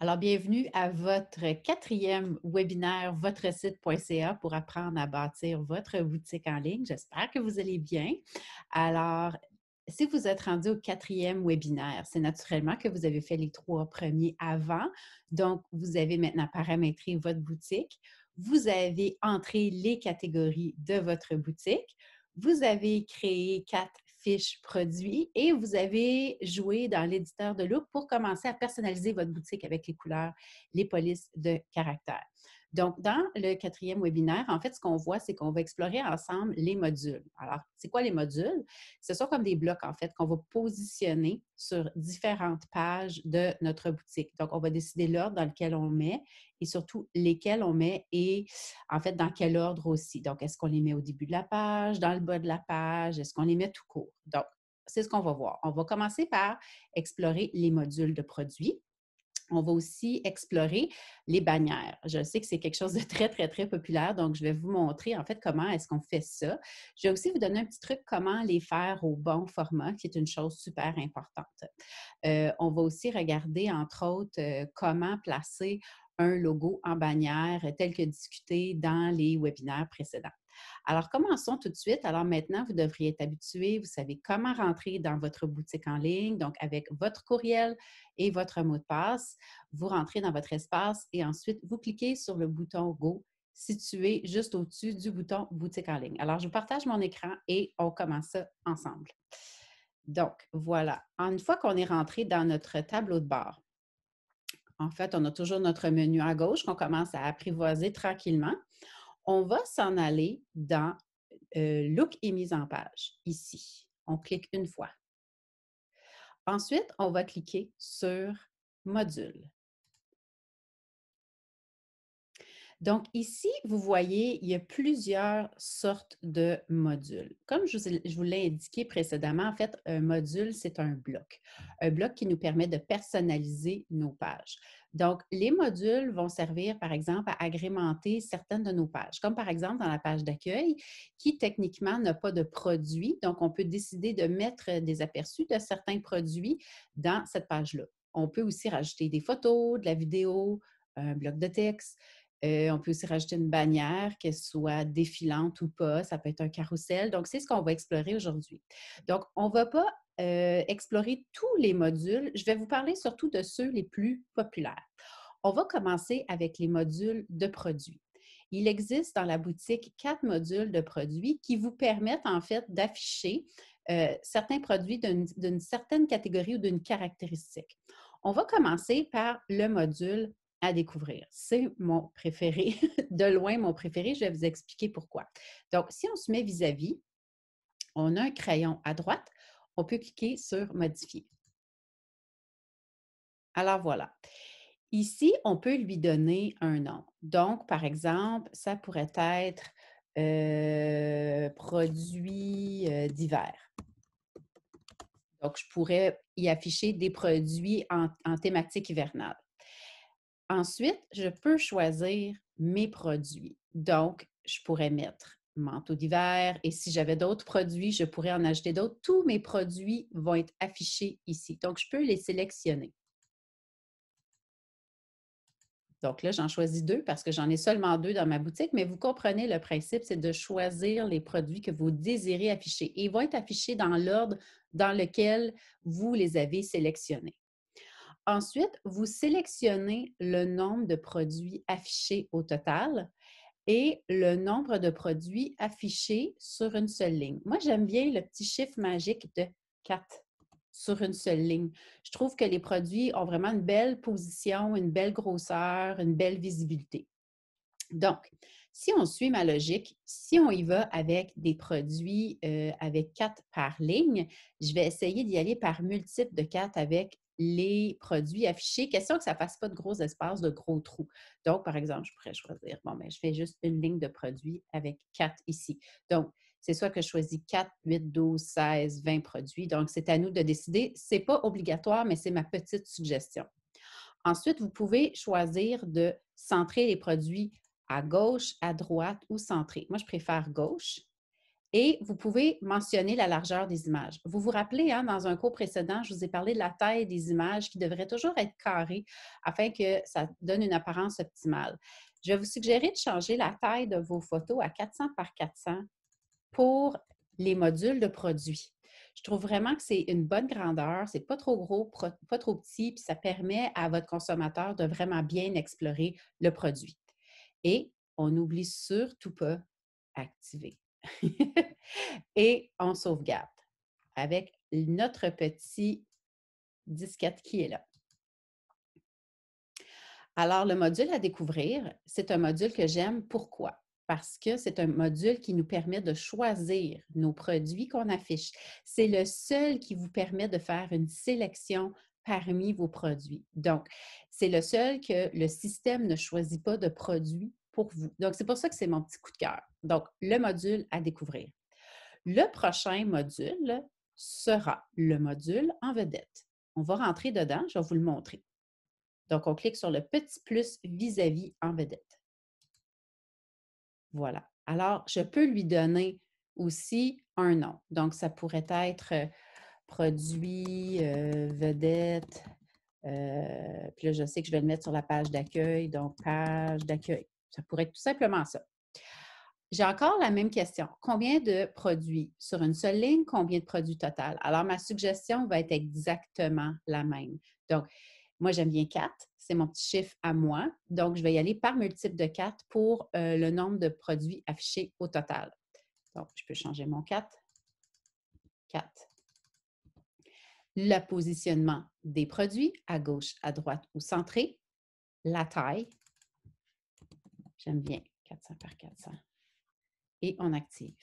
Alors, bienvenue à votre quatrième webinaire site.ca pour apprendre à bâtir votre boutique en ligne. J'espère que vous allez bien. Alors, si vous êtes rendu au quatrième webinaire, c'est naturellement que vous avez fait les trois premiers avant. Donc, vous avez maintenant paramétré votre boutique. Vous avez entré les catégories de votre boutique. Vous avez créé quatre fiche produit et vous avez joué dans l'éditeur de look pour commencer à personnaliser votre boutique avec les couleurs, les polices de caractère. Donc, dans le quatrième webinaire, en fait, ce qu'on voit, c'est qu'on va explorer ensemble les modules. Alors, c'est quoi les modules? Ce sont comme des blocs, en fait, qu'on va positionner sur différentes pages de notre boutique. Donc, on va décider l'ordre dans lequel on met et surtout lesquels on met et, en fait, dans quel ordre aussi. Donc, est-ce qu'on les met au début de la page, dans le bas de la page, est-ce qu'on les met tout court? Donc, c'est ce qu'on va voir. On va commencer par explorer les modules de produits. On va aussi explorer les bannières. Je sais que c'est quelque chose de très, très, très populaire, donc je vais vous montrer en fait comment est-ce qu'on fait ça. Je vais aussi vous donner un petit truc comment les faire au bon format, qui est une chose super importante. Euh, on va aussi regarder, entre autres, euh, comment placer un logo en bannière tel que discuté dans les webinaires précédents. Alors, commençons tout de suite. Alors, maintenant, vous devriez être habitué. Vous savez comment rentrer dans votre boutique en ligne. Donc, avec votre courriel et votre mot de passe, vous rentrez dans votre espace et ensuite, vous cliquez sur le bouton Go situé juste au-dessus du bouton boutique en ligne. Alors, je vous partage mon écran et on commence ça ensemble. Donc, voilà. Une fois qu'on est rentré dans notre tableau de bord, en fait, on a toujours notre menu à gauche qu'on commence à apprivoiser tranquillement on va s'en aller dans euh, Look et mise en page, ici. On clique une fois. Ensuite, on va cliquer sur Module. Donc ici, vous voyez, il y a plusieurs sortes de modules. Comme je vous l'ai indiqué précédemment, en fait, un module, c'est un bloc. Un bloc qui nous permet de personnaliser nos pages. Donc, les modules vont servir, par exemple, à agrémenter certaines de nos pages, comme par exemple dans la page d'accueil, qui techniquement n'a pas de produit. Donc, on peut décider de mettre des aperçus de certains produits dans cette page-là. On peut aussi rajouter des photos, de la vidéo, un bloc de texte, on peut aussi rajouter une bannière, qu'elle soit défilante ou pas. Ça peut être un carrousel. Donc, c'est ce qu'on va explorer aujourd'hui. Donc, on ne va pas explorer tous les modules. Je vais vous parler surtout de ceux les plus populaires. On va commencer avec les modules de produits. Il existe dans la boutique quatre modules de produits qui vous permettent en fait d'afficher certains produits d'une certaine catégorie ou d'une caractéristique. On va commencer par le module à découvrir. C'est mon préféré, de loin mon préféré. Je vais vous expliquer pourquoi. Donc, si on se met vis-à-vis, on a un crayon à droite, on peut cliquer sur Modifier. Alors voilà. Ici, on peut lui donner un nom. Donc, par exemple, ça pourrait être euh, produits euh, Donc, je pourrais y afficher des produits en thématique hivernale. Ensuite, je peux choisir mes produits. Donc, je pourrais mettre manteau d'hiver et si j'avais d'autres produits, je pourrais en ajouter d'autres. Tous mes produits vont être affichés ici. Donc, je peux les sélectionner. Donc là, j'en choisis deux parce que j'en ai seulement deux dans ma boutique, mais vous comprenez le principe, c'est de choisir les produits que vous désirez afficher. Et ils vont être affichés dans l'ordre dans lequel vous les avez sélectionnés. Ensuite, vous sélectionnez le nombre de produits affichés au total et le nombre de produits affichés sur une seule ligne. Moi, j'aime bien le petit chiffre magique de 4 sur une seule ligne. Je trouve que les produits ont vraiment une belle position, une belle grosseur, une belle visibilité. Donc, si on suit ma logique, si on y va avec des produits euh, avec 4 par ligne, je vais essayer d'y aller par multiple de 4 avec les produits affichés. Question que ça ne fasse pas de gros espaces, de gros trous. Donc, par exemple, je pourrais choisir, bon, mais ben, je fais juste une ligne de produits avec quatre ici. Donc, c'est soit que je choisis 4, 8, douze, 16, 20 produits. Donc, c'est à nous de décider. Ce n'est pas obligatoire, mais c'est ma petite suggestion. Ensuite, vous pouvez choisir de centrer les produits à gauche, à droite ou centré. Moi, je préfère gauche. Et vous pouvez mentionner la largeur des images. Vous vous rappelez, hein, dans un cours précédent, je vous ai parlé de la taille des images qui devrait toujours être carrée afin que ça donne une apparence optimale. Je vais vous suggérer de changer la taille de vos photos à 400 par 400 pour les modules de produits. Je trouve vraiment que c'est une bonne grandeur, c'est pas trop gros, pas trop petit, puis ça permet à votre consommateur de vraiment bien explorer le produit. Et on n'oublie surtout pas activer et on sauvegarde avec notre petit disquette qui est là. Alors, le module à découvrir, c'est un module que j'aime. Pourquoi? Parce que c'est un module qui nous permet de choisir nos produits qu'on affiche. C'est le seul qui vous permet de faire une sélection parmi vos produits. Donc, c'est le seul que le système ne choisit pas de produits donc, c'est pour ça que c'est mon petit coup de cœur. Donc, le module à découvrir. Le prochain module sera le module en vedette. On va rentrer dedans, je vais vous le montrer. Donc, on clique sur le petit plus vis-à-vis en vedette. Voilà. Alors, je peux lui donner aussi un nom. Donc, ça pourrait être euh, produit, euh, vedette. Euh, puis là, je sais que je vais le mettre sur la page d'accueil. Donc, page d'accueil. Ça pourrait être tout simplement ça. J'ai encore la même question. Combien de produits sur une seule ligne, combien de produits total? Alors, ma suggestion va être exactement la même. Donc, moi, j'aime bien 4. C'est mon petit chiffre à moi. Donc, je vais y aller par multiple de 4 pour euh, le nombre de produits affichés au total. Donc, je peux changer mon 4. 4. Le positionnement des produits à gauche, à droite ou centré. La taille, J'aime bien 400 par 400. Et on active.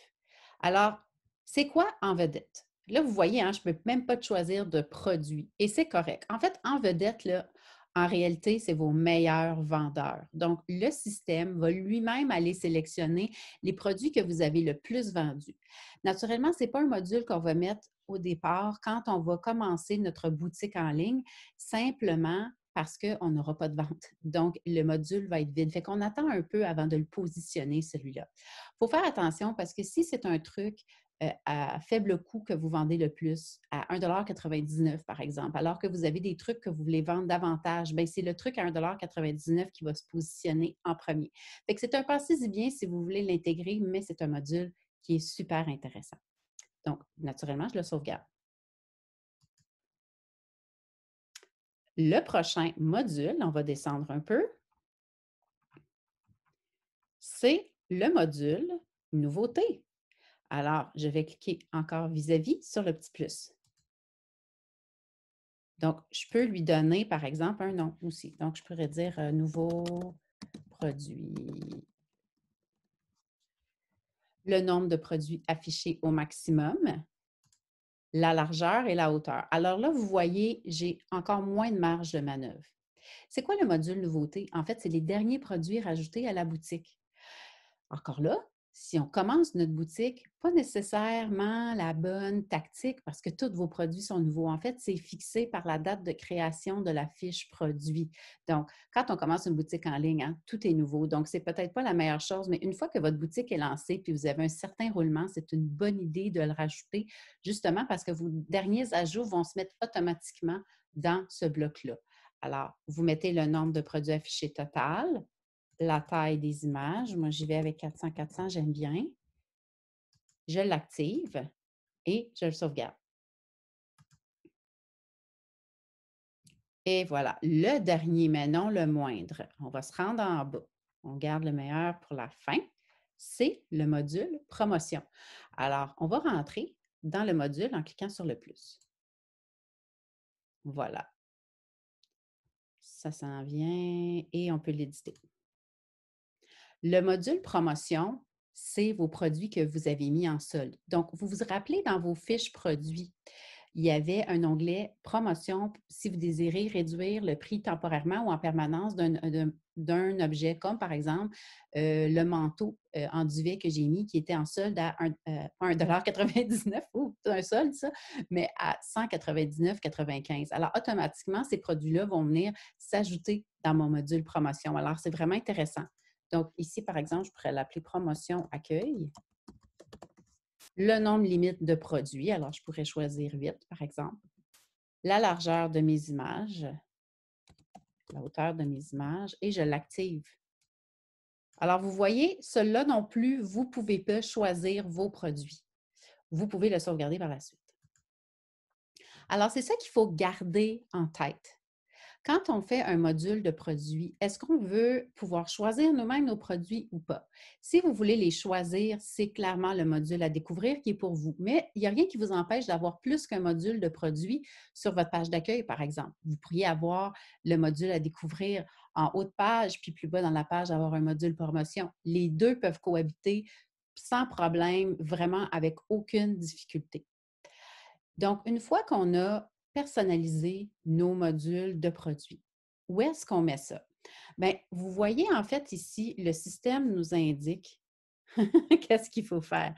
Alors, c'est quoi en vedette? Là, vous voyez, hein, je ne peux même pas choisir de produit. Et c'est correct. En fait, en vedette, là, en réalité, c'est vos meilleurs vendeurs. Donc, le système va lui-même aller sélectionner les produits que vous avez le plus vendus. Naturellement, ce n'est pas un module qu'on va mettre au départ quand on va commencer notre boutique en ligne. Simplement, parce qu'on n'aura pas de vente. Donc, le module va être vide. Fait qu'on attend un peu avant de le positionner, celui-là. Il faut faire attention parce que si c'est un truc euh, à faible coût que vous vendez le plus, à 1,99 par exemple, alors que vous avez des trucs que vous voulez vendre davantage, bien, c'est le truc à 1,99 qui va se positionner en premier. Fait que c'est un passé si bien si vous voulez l'intégrer, mais c'est un module qui est super intéressant. Donc, naturellement, je le sauvegarde. Le prochain module, on va descendre un peu, c'est le module Nouveauté. Alors, je vais cliquer encore vis-à-vis sur le petit plus. Donc, je peux lui donner, par exemple, un nom aussi. Donc, je pourrais dire euh, nouveau produit. Le nombre de produits affichés au maximum la largeur et la hauteur. Alors là, vous voyez, j'ai encore moins de marge de manœuvre. C'est quoi le module nouveauté? En fait, c'est les derniers produits rajoutés à la boutique. Encore là, si on commence notre boutique, pas nécessairement la bonne tactique parce que tous vos produits sont nouveaux. En fait, c'est fixé par la date de création de la fiche produit. Donc, quand on commence une boutique en ligne, hein, tout est nouveau. Donc, c'est peut-être pas la meilleure chose, mais une fois que votre boutique est lancée puis vous avez un certain roulement, c'est une bonne idée de le rajouter justement parce que vos derniers ajouts vont se mettre automatiquement dans ce bloc-là. Alors, vous mettez le nombre de produits affichés total, la taille des images. Moi, j'y vais avec 400-400, j'aime bien. Je l'active et je le sauvegarde. Et voilà, le dernier, mais non le moindre. On va se rendre en bas. On garde le meilleur pour la fin. C'est le module promotion. Alors, on va rentrer dans le module en cliquant sur le plus. Voilà. Ça s'en vient et on peut l'éditer. Le module promotion, c'est vos produits que vous avez mis en solde. Donc, vous vous rappelez dans vos fiches produits, il y avait un onglet promotion si vous désirez réduire le prix temporairement ou en permanence d'un euh, objet, comme par exemple euh, le manteau euh, en duvet que j'ai mis qui était en solde à 1,99$, ou un solde ça, mais à 199,95$. Alors automatiquement, ces produits-là vont venir s'ajouter dans mon module promotion. Alors c'est vraiment intéressant. Donc ici, par exemple, je pourrais l'appeler promotion accueil. Le nombre limite de produits, alors je pourrais choisir 8, par exemple. La largeur de mes images, la hauteur de mes images, et je l'active. Alors, vous voyez, cela non plus, vous ne pouvez pas choisir vos produits. Vous pouvez le sauvegarder par la suite. Alors, c'est ça qu'il faut garder en tête. Quand on fait un module de produits, est-ce qu'on veut pouvoir choisir nous-mêmes nos produits ou pas? Si vous voulez les choisir, c'est clairement le module à découvrir qui est pour vous. Mais il n'y a rien qui vous empêche d'avoir plus qu'un module de produits sur votre page d'accueil, par exemple. Vous pourriez avoir le module à découvrir en haut de page, puis plus bas dans la page, avoir un module promotion. Les deux peuvent cohabiter sans problème, vraiment avec aucune difficulté. Donc, une fois qu'on a personnaliser nos modules de produits. Où est-ce qu'on met ça? Bien, vous voyez en fait ici, le système nous indique qu'est-ce qu'il faut faire.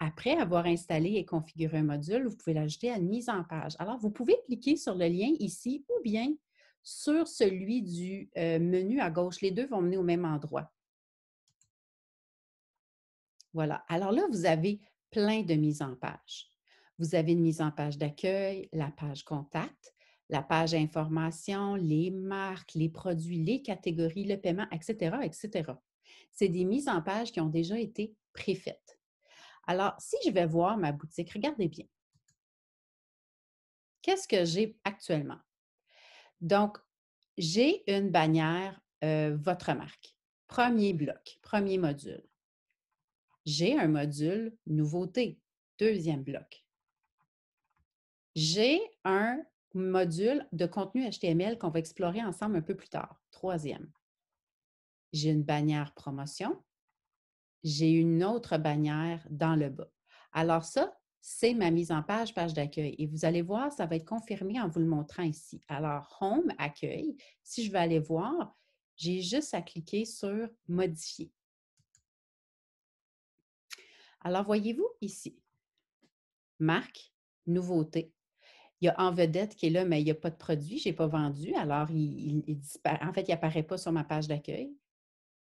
Après avoir installé et configuré un module, vous pouvez l'ajouter à une mise en page. Alors, vous pouvez cliquer sur le lien ici ou bien sur celui du euh, menu à gauche. Les deux vont mener au même endroit. Voilà. Alors là, vous avez plein de mises en page. Vous avez une mise en page d'accueil, la page contact, la page information, les marques, les produits, les catégories, le paiement, etc., etc. C'est des mises en page qui ont déjà été préfaites. Alors, si je vais voir ma boutique, regardez bien. Qu'est-ce que j'ai actuellement? Donc, j'ai une bannière euh, Votre marque. Premier bloc, premier module. J'ai un module Nouveauté, deuxième bloc. J'ai un module de contenu HTML qu'on va explorer ensemble un peu plus tard. Troisième, j'ai une bannière promotion. J'ai une autre bannière dans le bas. Alors ça, c'est ma mise en page, page d'accueil. Et vous allez voir, ça va être confirmé en vous le montrant ici. Alors, Home, accueil, si je veux aller voir, j'ai juste à cliquer sur Modifier. Alors, voyez-vous ici, marque, nouveauté, il y a en vedette qui est là, mais il n'y a pas de produit, je n'ai pas vendu, alors il, il, En fait, il n'apparaît pas sur ma page d'accueil.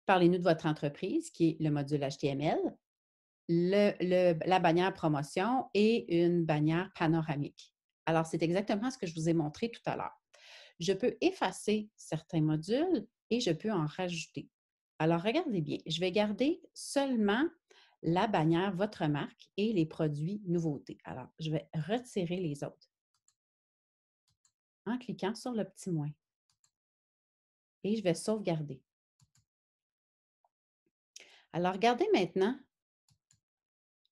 Parlez-nous de votre entreprise, qui est le module HTML, la bannière promotion et une bannière panoramique. Alors, c'est exactement ce que je vous ai montré tout à l'heure. Je peux effacer certains modules et je peux en rajouter. Alors, regardez bien, je vais garder seulement la bannière, votre marque et les produits nouveautés. Alors, je vais retirer les autres en cliquant sur le petit moins. Et je vais sauvegarder. Alors, regardez maintenant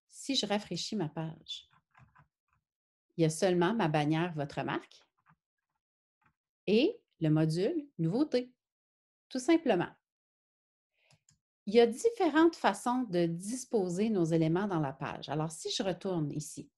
si je rafraîchis ma page. Il y a seulement ma bannière Votre marque et le module Nouveauté, tout simplement. Il y a différentes façons de disposer nos éléments dans la page. Alors, si je retourne ici,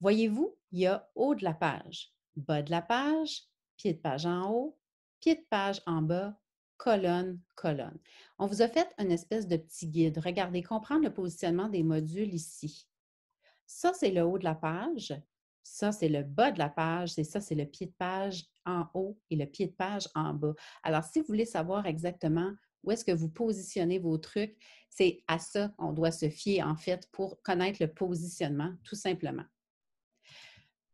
voyez-vous, il y a haut de la page, bas de la page, pied de page en haut, pied de page en bas, colonne, colonne. On vous a fait un espèce de petit guide. Regardez, comprendre le positionnement des modules ici. Ça, c'est le haut de la page. Ça, c'est le bas de la page. Et ça, c'est le pied de page en haut et le pied de page en bas. Alors, si vous voulez savoir exactement où est-ce que vous positionnez vos trucs, c'est à ça qu'on doit se fier, en fait, pour connaître le positionnement, tout simplement.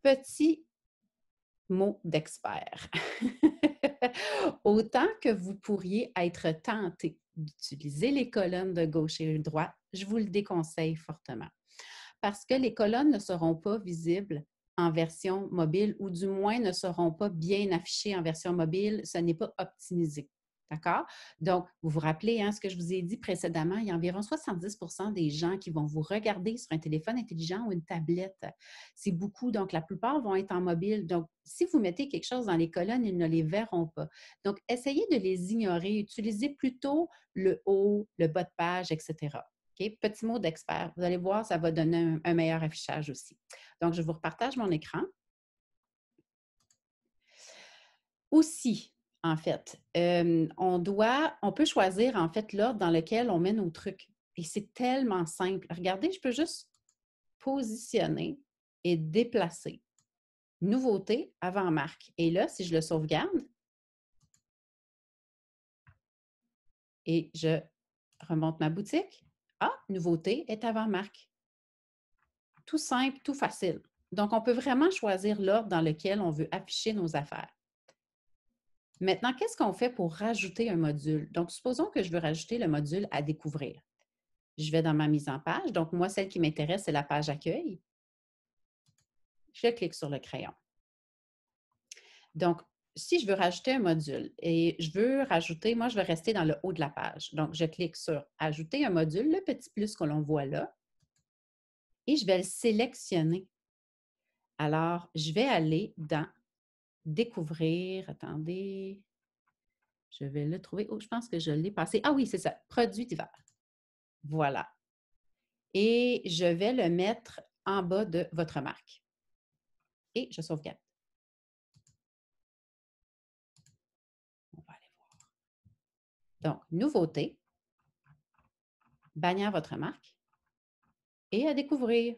Petit mot d'expert. Autant que vous pourriez être tenté d'utiliser les colonnes de gauche et de droite, je vous le déconseille fortement parce que les colonnes ne seront pas visibles en version mobile ou du moins ne seront pas bien affichées en version mobile. Ce n'est pas optimisé. D'accord? Donc, vous vous rappelez hein, ce que je vous ai dit précédemment, il y a environ 70 des gens qui vont vous regarder sur un téléphone intelligent ou une tablette. C'est beaucoup, donc la plupart vont être en mobile. Donc, si vous mettez quelque chose dans les colonnes, ils ne les verront pas. Donc, essayez de les ignorer. Utilisez plutôt le haut, le bas de page, etc. Petit mot d'expert. Vous allez voir, ça va donner un meilleur affichage aussi. Donc, je vous repartage mon écran. Aussi, en fait. on doit, on peut choisir en fait l'ordre dans lequel on met nos trucs. Et c'est tellement simple. Regardez, je peux juste positionner et déplacer. Nouveauté avant marque. Et là, si je le sauvegarde et je remonte ma boutique, ah, nouveauté est avant marque. Tout simple, tout facile. Donc, on peut vraiment choisir l'ordre dans lequel on veut afficher nos affaires. Maintenant, qu'est-ce qu'on fait pour rajouter un module? Donc, supposons que je veux rajouter le module à découvrir. Je vais dans ma mise en page. Donc, moi, celle qui m'intéresse, c'est la page accueil. Je clique sur le crayon. Donc, si je veux rajouter un module et je veux rajouter, moi, je veux rester dans le haut de la page. Donc, je clique sur Ajouter un module, le petit plus que l'on voit là, et je vais le sélectionner. Alors, je vais aller dans découvrir. Attendez, je vais le trouver. Oh, je pense que je l'ai passé. Ah oui, c'est ça, Produit divers. Voilà. Et je vais le mettre en bas de votre marque. Et je sauvegarde. On va aller voir. Donc, nouveauté, bannière votre marque et à découvrir.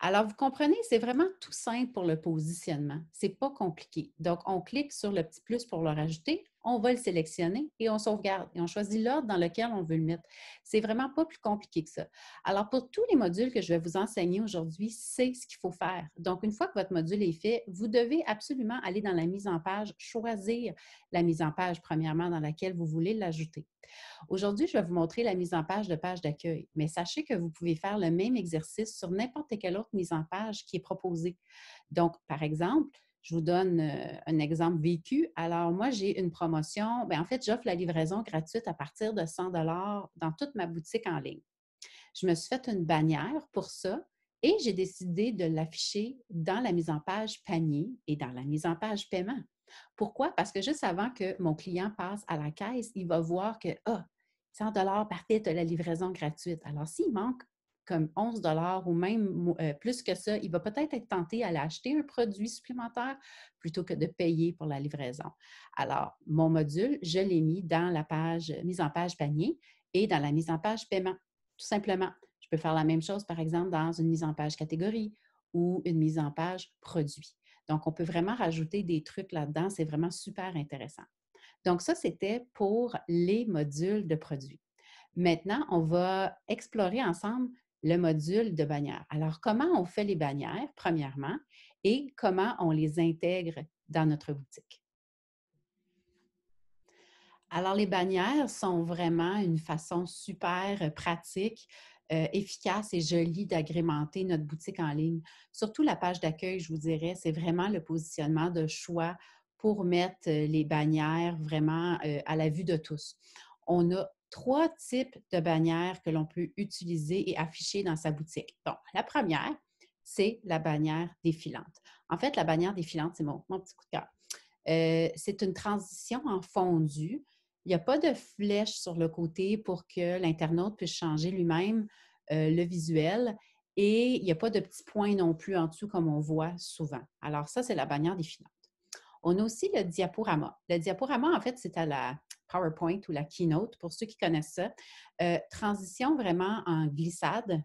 Alors, vous comprenez, c'est vraiment tout simple pour le positionnement. n'est pas compliqué. Donc, on clique sur le petit plus pour le rajouter on va le sélectionner et on sauvegarde et on choisit l'ordre dans lequel on veut le mettre. C'est vraiment pas plus compliqué que ça. Alors, pour tous les modules que je vais vous enseigner aujourd'hui, c'est ce qu'il faut faire. Donc, une fois que votre module est fait, vous devez absolument aller dans la mise en page, choisir la mise en page, premièrement, dans laquelle vous voulez l'ajouter. Aujourd'hui, je vais vous montrer la mise en page de page d'accueil, mais sachez que vous pouvez faire le même exercice sur n'importe quelle autre mise en page qui est proposée. Donc, par exemple, je vous donne euh, un exemple vécu. Alors, moi, j'ai une promotion. Ben, en fait, j'offre la livraison gratuite à partir de 100 dans toute ma boutique en ligne. Je me suis fait une bannière pour ça et j'ai décidé de l'afficher dans la mise en page panier et dans la mise en page paiement. Pourquoi? Parce que juste avant que mon client passe à la caisse, il va voir que, 100 par tête de la livraison gratuite. Alors, s'il manque comme 11 dollars ou même euh, plus que ça, il va peut-être être tenté à l'acheter un produit supplémentaire plutôt que de payer pour la livraison. Alors, mon module, je l'ai mis dans la page mise en page panier et dans la mise en page paiement, tout simplement. Je peux faire la même chose, par exemple, dans une mise en page catégorie ou une mise en page produit. Donc, on peut vraiment rajouter des trucs là-dedans. C'est vraiment super intéressant. Donc, ça, c'était pour les modules de produits. Maintenant, on va explorer ensemble le module de bannières. Alors, comment on fait les bannières, premièrement, et comment on les intègre dans notre boutique? Alors, les bannières sont vraiment une façon super pratique, euh, efficace et jolie d'agrémenter notre boutique en ligne. Surtout la page d'accueil, je vous dirais, c'est vraiment le positionnement de choix pour mettre euh, les bannières vraiment euh, à la vue de tous. On a trois types de bannières que l'on peut utiliser et afficher dans sa boutique. Donc, la première, c'est la bannière défilante. En fait, la bannière défilante, c'est mon, petit coup de cœur. Euh, c'est une transition en fondu. Il n'y a pas de flèche sur le côté pour que l'internaute puisse changer lui-même euh, le visuel et il n'y a pas de petits points non plus en dessous comme on voit souvent. Alors ça, c'est la bannière défilante. On a aussi le diaporama. Le diaporama, en fait, c'est à la, PowerPoint ou la Keynote, pour ceux qui connaissent ça. Euh, transition vraiment en glissade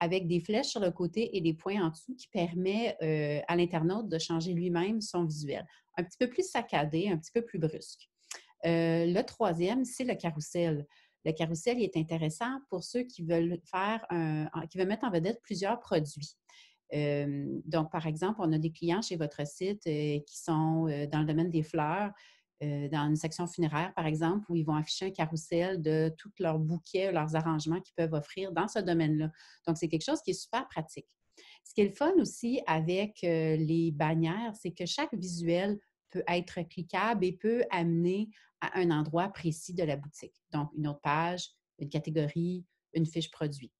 avec des flèches sur le côté et des points en dessous qui permet euh, à l'internaute de changer lui-même son visuel. Un petit peu plus saccadé, un petit peu plus brusque. Euh, le troisième, c'est le carrousel. Le carrousel est intéressant pour ceux qui veulent faire un, qui mettre en vedette plusieurs produits. donc, par exemple, on a des clients chez votre site qui sont dans le domaine des fleurs, euh, dans une section funéraire, par exemple, où ils vont afficher un carrousel de tous leurs bouquets, leurs arrangements qu'ils peuvent offrir dans ce domaine-là. Donc, c'est quelque chose qui est super pratique. Ce qui est le fun aussi avec euh, les bannières, c'est que chaque visuel peut être cliquable et peut amener à un endroit précis de la boutique. Donc, une autre page, une catégorie, une fiche produit.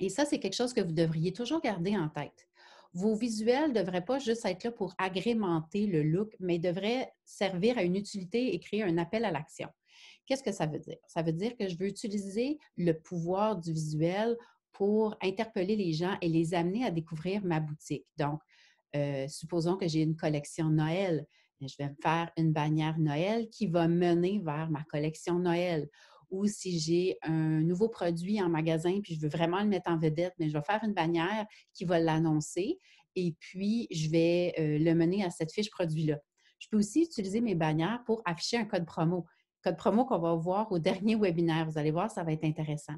Et ça, c'est quelque chose que vous devriez toujours garder en tête vos visuels ne devraient pas juste être là pour agrémenter le look, mais devraient servir à une utilité et créer un appel à l'action. Qu'est-ce que ça veut dire? Ça veut dire que je veux utiliser le pouvoir du visuel pour interpeller les gens et les amener à découvrir ma boutique. Donc, euh, supposons que j'ai une collection Noël, ben, je vais me faire une bannière Noël qui va mener vers ma collection Noël ou si j'ai un nouveau produit en magasin puis je veux vraiment le mettre en vedette, mais ben, je vais faire une bannière qui va l'annoncer et puis je vais euh, le mener à cette fiche produit-là. Je peux aussi utiliser mes bannières pour afficher un code promo. Code promo qu'on va voir au dernier webinaire. Vous allez voir, ça va être intéressant.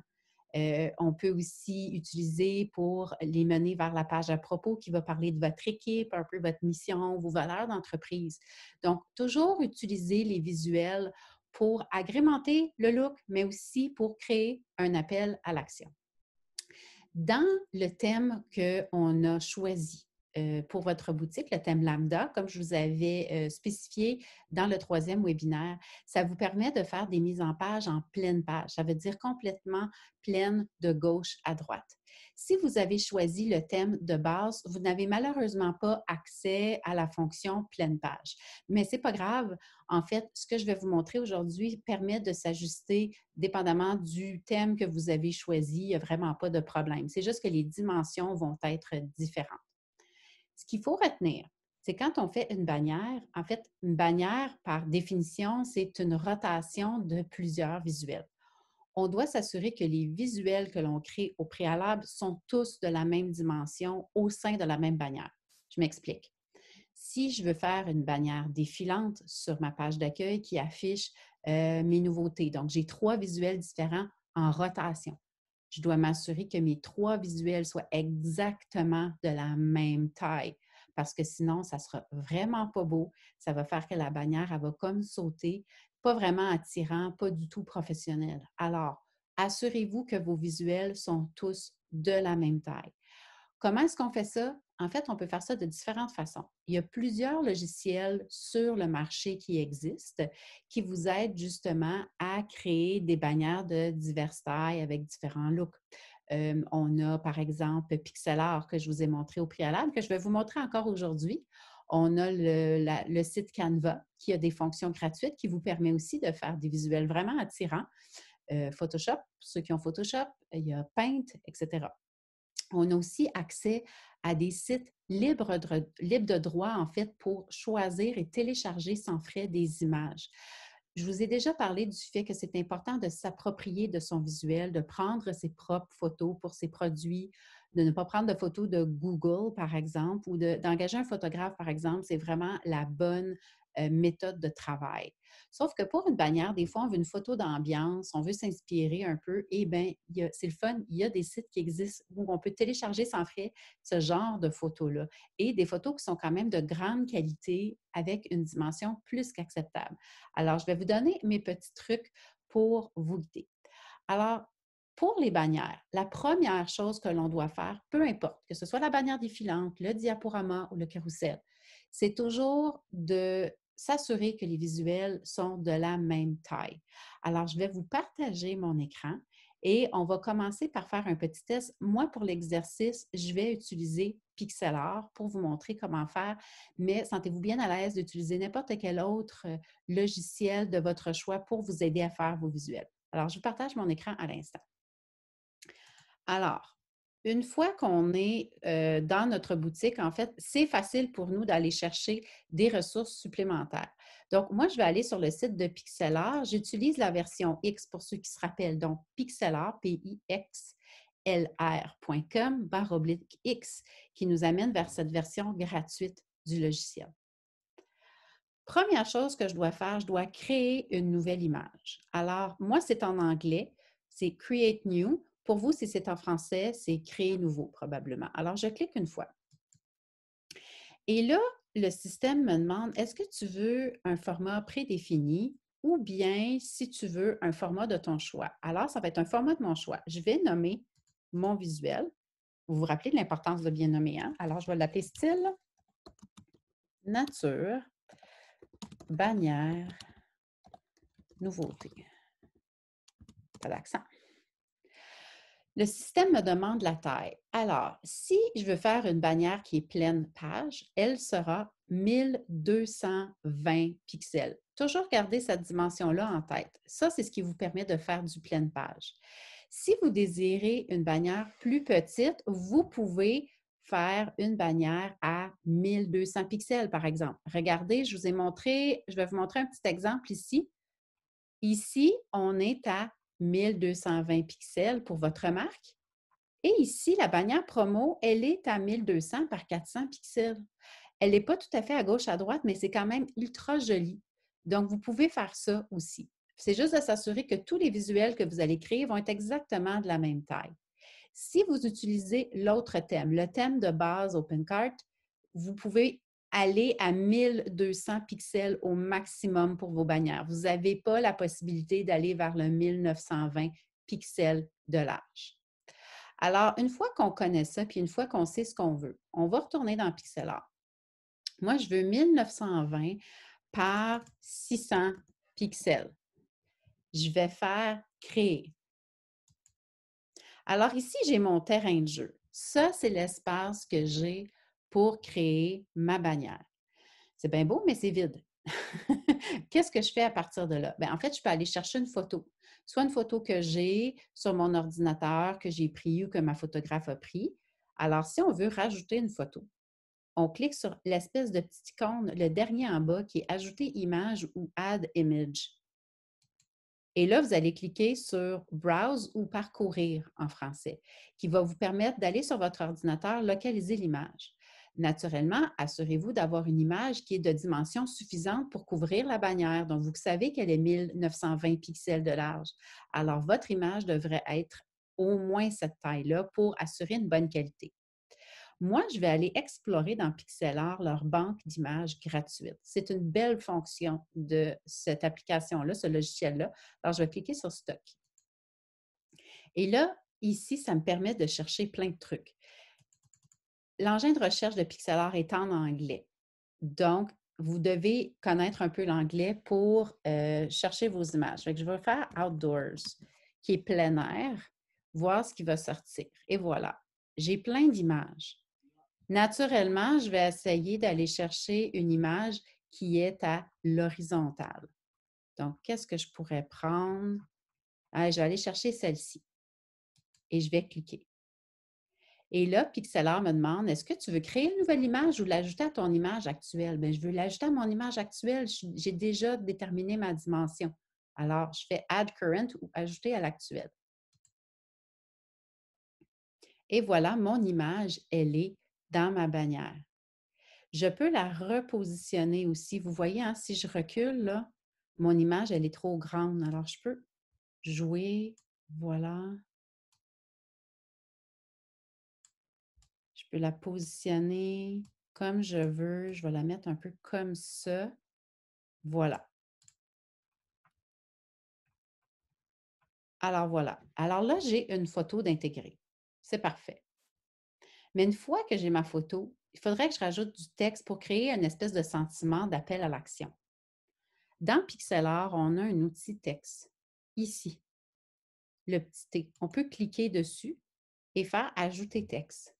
Euh, on peut aussi utiliser pour les mener vers la page à propos qui va parler de votre équipe, un peu votre mission, vos valeurs d'entreprise. Donc, toujours utiliser les visuels pour agrémenter le look, mais aussi pour créer un appel à l'action. Dans le thème qu'on a choisi euh, pour votre boutique, le thème lambda, comme je vous avais euh, spécifié dans le troisième webinaire, ça vous permet de faire des mises en page en pleine page. Ça veut dire complètement pleine de gauche à droite. Si vous avez choisi le thème de base, vous n'avez malheureusement pas accès à la fonction pleine page. Mais c'est pas grave. En fait, ce que je vais vous montrer aujourd'hui permet de s'ajuster dépendamment du thème que vous avez choisi. Il n'y a vraiment pas de problème. C'est juste que les dimensions vont être différentes. Ce qu'il faut retenir, c'est quand on fait une bannière, en fait, une bannière, par définition, c'est une rotation de plusieurs visuels on doit s'assurer que les visuels que l'on crée au préalable sont tous de la même dimension au sein de la même bannière. Je m'explique. Si je veux faire une bannière défilante sur ma page d'accueil qui affiche euh, mes nouveautés, donc j'ai trois visuels différents en rotation. Je dois m'assurer que mes trois visuels soient exactement de la même taille parce que sinon, ça sera vraiment pas beau. Ça va faire que la bannière, elle va comme sauter, pas vraiment attirant, pas du tout professionnel. Alors, assurez-vous que vos visuels sont tous de la même taille. Comment est-ce qu'on fait ça? En fait, on peut faire ça de différentes façons. Il y a plusieurs logiciels sur le marché qui existent qui vous aident justement à créer des bannières de diverses tailles avec différents looks on a, par exemple, art que je vous ai montré au préalable, que je vais vous montrer encore aujourd'hui. On a le, site Canva qui a des fonctions gratuites qui vous permet aussi de faire des visuels vraiment attirants. Photoshop, ceux qui ont Photoshop, il y a Paint, etc. On a aussi accès à des sites libres de, libres de droit, en fait, pour choisir et télécharger sans frais des images. Je vous ai déjà parlé du fait que c'est important de s'approprier de son visuel, de prendre ses propres photos pour ses produits, de ne pas prendre de photos de Google, par exemple, ou d'engager un photographe, par exemple. C'est vraiment la bonne euh, méthode de travail. Sauf que pour une bannière, des fois, on veut une photo d'ambiance, on veut s'inspirer un peu. et bien, c'est le fun, il y a des sites qui existent où on peut télécharger sans frais ce genre de photos-là. Et des photos qui sont quand même de grande qualité avec une dimension plus qu'acceptable. Alors, je vais vous donner mes petits trucs pour vous guider. Alors, pour les bannières, la première chose que l'on doit faire, peu importe, que ce soit la bannière défilante, le diaporama ou le carrousel, c'est toujours de s'assurer que les visuels sont de la même taille. Alors, je vais vous partager mon écran et on va commencer par faire un petit test. Moi, pour l'exercice, je vais utiliser Pixel pour vous montrer comment faire, mais sentez-vous bien à l'aise d'utiliser n'importe quel autre euh, logiciel de votre choix pour vous aider à faire vos visuels. Alors, je vous partage mon écran à l'instant. Alors, une fois qu'on est euh, dans notre boutique, en fait, c'est facile pour nous d'aller chercher des ressources supplémentaires. Donc, moi, je vais aller sur le site de Pixelar. J'utilise la version X pour ceux qui se rappellent. Donc, Pixelar, P-I-X X qui nous amène vers cette version gratuite du logiciel. Première chose que je dois faire, je dois créer une nouvelle image. Alors, moi, c'est en anglais, c'est Create New. Pour vous, si c'est en français, c'est créer nouveau probablement. Alors, je clique une fois. Et là, le système me demande, est-ce que tu veux un format prédéfini ou bien, si tu veux, un format de ton choix. Alors, ça va être un format de mon choix. Je vais nommer mon visuel. Vous vous rappelez de l'importance de bien nommer, hein? Alors, je vais l'appeler style, nature, bannière, nouveauté. Pas d'accent. Le système me demande la taille. Alors, si je veux faire une bannière qui est pleine page, elle sera 1220 pixels. Toujours garder cette dimension-là en tête. Ça, c'est ce qui vous permet de faire du pleine page. Si vous désirez une bannière plus petite, vous pouvez faire une bannière à 1200 pixels, par exemple. Regardez, je vous ai montré, je vais vous montrer un petit exemple ici. Ici, on est à 1220 pixels pour votre marque. Et ici, la bannière promo, elle est à 1200 par 400 pixels. Elle n'est pas tout à fait à gauche, à droite, mais c'est quand même ultra joli. Donc, vous pouvez faire ça aussi. C'est juste de s'assurer que tous les visuels que vous allez créer vont être exactement de la même taille. Si vous utilisez l'autre thème, le thème de base OpenCart, vous pouvez Aller à 1200 pixels au maximum pour vos bannières. Vous n'avez pas la possibilité d'aller vers le 1920 pixels de large. Alors, une fois qu'on connaît ça, puis une fois qu'on sait ce qu'on veut, on va retourner dans Pixel Moi, je veux 1920 par 600 pixels. Je vais faire créer. Alors ici, j'ai mon terrain de jeu. Ça, c'est l'espace que j'ai pour créer ma bannière. C'est bien beau, mais c'est vide. Qu'est-ce que je fais à partir de là? Ben, en fait, je peux aller chercher une photo. Soit une photo que j'ai sur mon ordinateur, que j'ai pris ou que ma photographe a pris. Alors, si on veut rajouter une photo, on clique sur l'espèce de petite icône, le dernier en bas, qui est Ajouter image ou Add image. Et là, vous allez cliquer sur Browse ou Parcourir en français, qui va vous permettre d'aller sur votre ordinateur localiser l'image. Naturellement, assurez-vous d'avoir une image qui est de dimension suffisante pour couvrir la bannière. Donc, vous savez qu'elle est 1920 pixels de large. Alors, votre image devrait être au moins cette taille-là pour assurer une bonne qualité. Moi, je vais aller explorer dans art leur banque d'images gratuite. C'est une belle fonction de cette application-là, ce logiciel-là. Alors, je vais cliquer sur Stock. Et là, ici, ça me permet de chercher plein de trucs l'engin de recherche de PixelR est en anglais. Donc, vous devez connaître un peu l'anglais pour euh, chercher vos images. je vais faire outdoors, qui est plein air, voir ce qui va sortir. Et voilà, j'ai plein d'images. Naturellement, je vais essayer d'aller chercher une image qui est à l'horizontale. Donc, qu'est-ce que je pourrais prendre? Ah, je vais aller chercher celle-ci et je vais cliquer. Et là, Pixelar me demande est-ce que tu veux créer une nouvelle image ou l'ajouter à ton image actuelle Bien, Je veux l'ajouter à mon image actuelle. J'ai déjà déterminé ma dimension. Alors, je fais Add Current ou Ajouter à l'actuelle. » Et voilà, mon image, elle est dans ma bannière. Je peux la repositionner aussi. Vous voyez, hein, si je recule, là, mon image, elle est trop grande. Alors, je peux jouer, voilà, la positionner comme je veux. Je vais la mettre un peu comme ça. Voilà. Alors voilà. Alors là, j'ai une photo d'intégrer. C'est parfait. Mais une fois que j'ai ma photo, il faudrait que je rajoute du texte pour créer une espèce de sentiment d'appel à l'action. Dans art on a un outil texte, ici, le petit T. On peut cliquer dessus et faire Ajouter texte.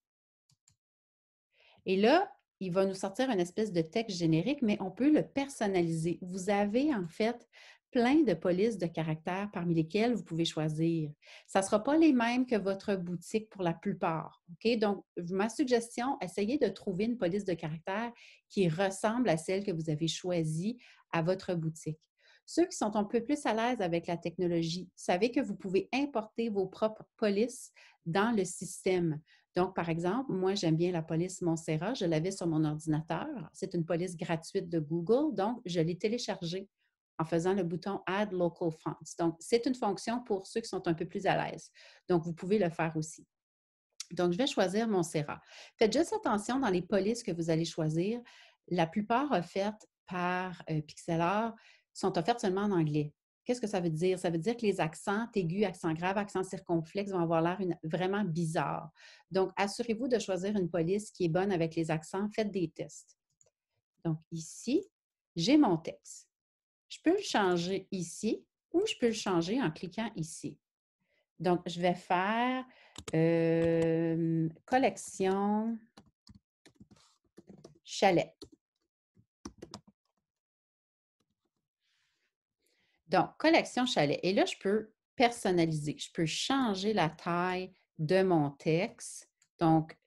Et là, il va nous sortir une espèce de texte générique, mais on peut le personnaliser. Vous avez en fait plein de polices de caractères parmi lesquelles vous pouvez choisir. Ça ne sera pas les mêmes que votre boutique pour la plupart. Donc, ma suggestion, essayez de trouver une police de caractère qui ressemble à celle que vous avez choisie à votre boutique. Ceux qui sont un peu plus à l'aise avec la technologie, savez que vous pouvez importer vos propres polices dans le système. Donc, par exemple, moi, j'aime bien la police Montserrat. Je l'avais sur mon ordinateur. C'est une police gratuite de Google. Donc, je l'ai téléchargée en faisant le bouton Add Local Fonts. Donc, c'est une fonction pour ceux qui sont un peu plus à l'aise. Donc, vous pouvez le faire aussi. Donc, je vais choisir Montserrat. Faites juste attention dans les polices que vous allez choisir. La plupart offertes par euh, sont offertes seulement en anglais. Qu'est-ce que ça veut dire? Ça veut dire que les accents aigus, accents graves, accents circonflexes vont avoir l'air vraiment bizarre. Donc, assurez-vous de choisir une police qui est bonne avec les accents. Faites des tests. Donc, ici, j'ai mon texte. Je peux le changer ici ou je peux le changer en cliquant ici. Donc, je vais faire euh, collection chalet. Donc, collection chalet. Et là, je peux personnaliser. Je peux changer la taille de mon texte. Donc,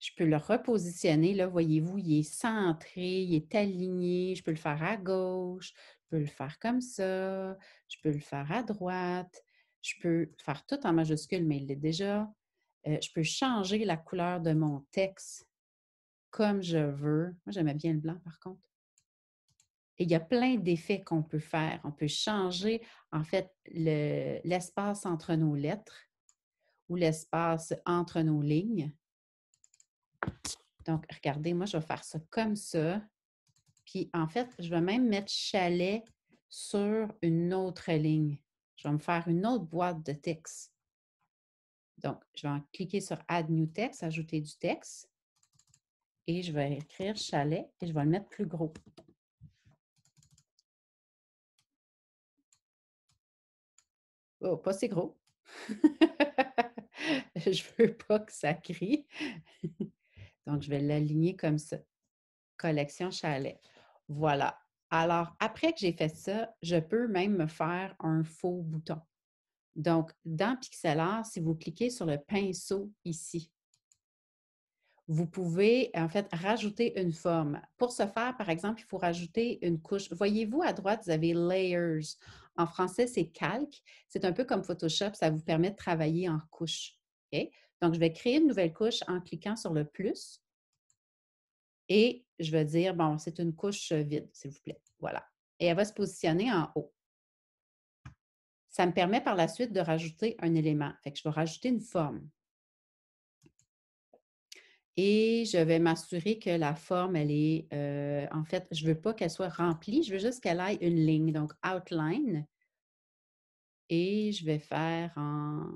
je peux le repositionner. Là, voyez-vous, il est centré, il est aligné. Je peux le faire à gauche, je peux le faire comme ça, je peux le faire à droite, je peux faire tout en majuscule, mais il l'est déjà. Euh, je peux changer la couleur de mon texte comme je veux. Moi, j'aimais bien le blanc, par contre. Et il y a plein d'effets qu'on peut faire. On peut changer, en fait, l'espace entre nos lettres ou l'espace entre nos lignes. Donc, regardez, moi, je vais faire ça comme ça. Puis, en fait, je vais même mettre chalet sur une autre ligne. Je vais me faire une autre boîte de texte. Donc, je vais cliquer sur Add New Text, Ajouter du texte. Et je vais écrire chalet et je vais le mettre plus gros. Oh, pas si gros. je veux pas que ça crie. Donc, je vais l'aligner comme ça. Collection chalet. Voilà. Alors, après que j'ai fait ça, je peux même me faire un faux bouton. Donc, dans art si vous cliquez sur le pinceau ici, vous pouvez en fait rajouter une forme. Pour ce faire, par exemple, il faut rajouter une couche. Voyez-vous à droite, vous avez layers. En français, c'est calque. C'est un peu comme Photoshop, ça vous permet de travailler en couche. Donc, je vais créer une nouvelle couche en cliquant sur le plus et je vais dire, bon, c'est une couche euh, vide, s'il vous plaît. Voilà. Et elle va se positionner en haut. Ça me permet par la suite de rajouter un élément. Fait que je vais rajouter une forme et je vais m'assurer que la forme, elle est, euh, en fait, je ne veux pas qu'elle soit remplie, je veux juste qu'elle aille une ligne, donc outline. Et je vais faire en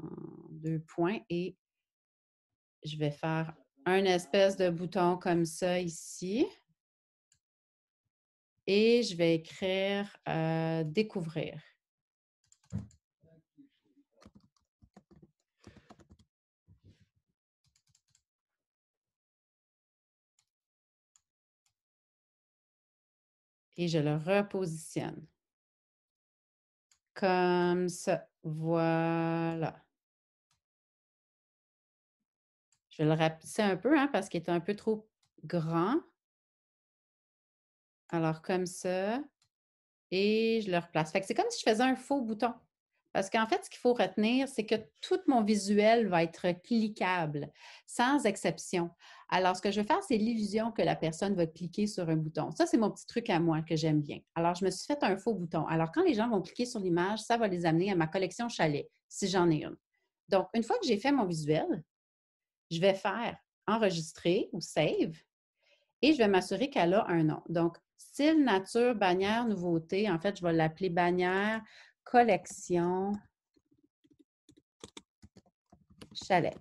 deux points et je vais faire un espèce de bouton comme ça ici. Et je vais écrire euh, découvrir. et je le repositionne. Comme ça. Voilà. Je vais le rapetisser un peu hein, parce qu'il est un peu trop grand. Alors, comme ça. Et je le replace. Fait que c'est comme si je faisais un faux bouton. Parce qu'en fait, ce qu'il faut retenir, c'est que tout mon visuel va être cliquable, sans exception. Alors, ce que je vais faire, c'est l'illusion que la personne va cliquer sur un bouton. Ça, c'est mon petit truc à moi que j'aime bien. Alors, je me suis fait un faux bouton. Alors, quand les gens vont cliquer sur l'image, ça va les amener à ma collection chalet, si j'en ai une. Donc, une fois que j'ai fait mon visuel, je vais faire enregistrer ou save et je vais m'assurer qu'elle a un nom. Donc, style, nature, bannière, nouveauté. En fait, je vais l'appeler bannière collection chalet.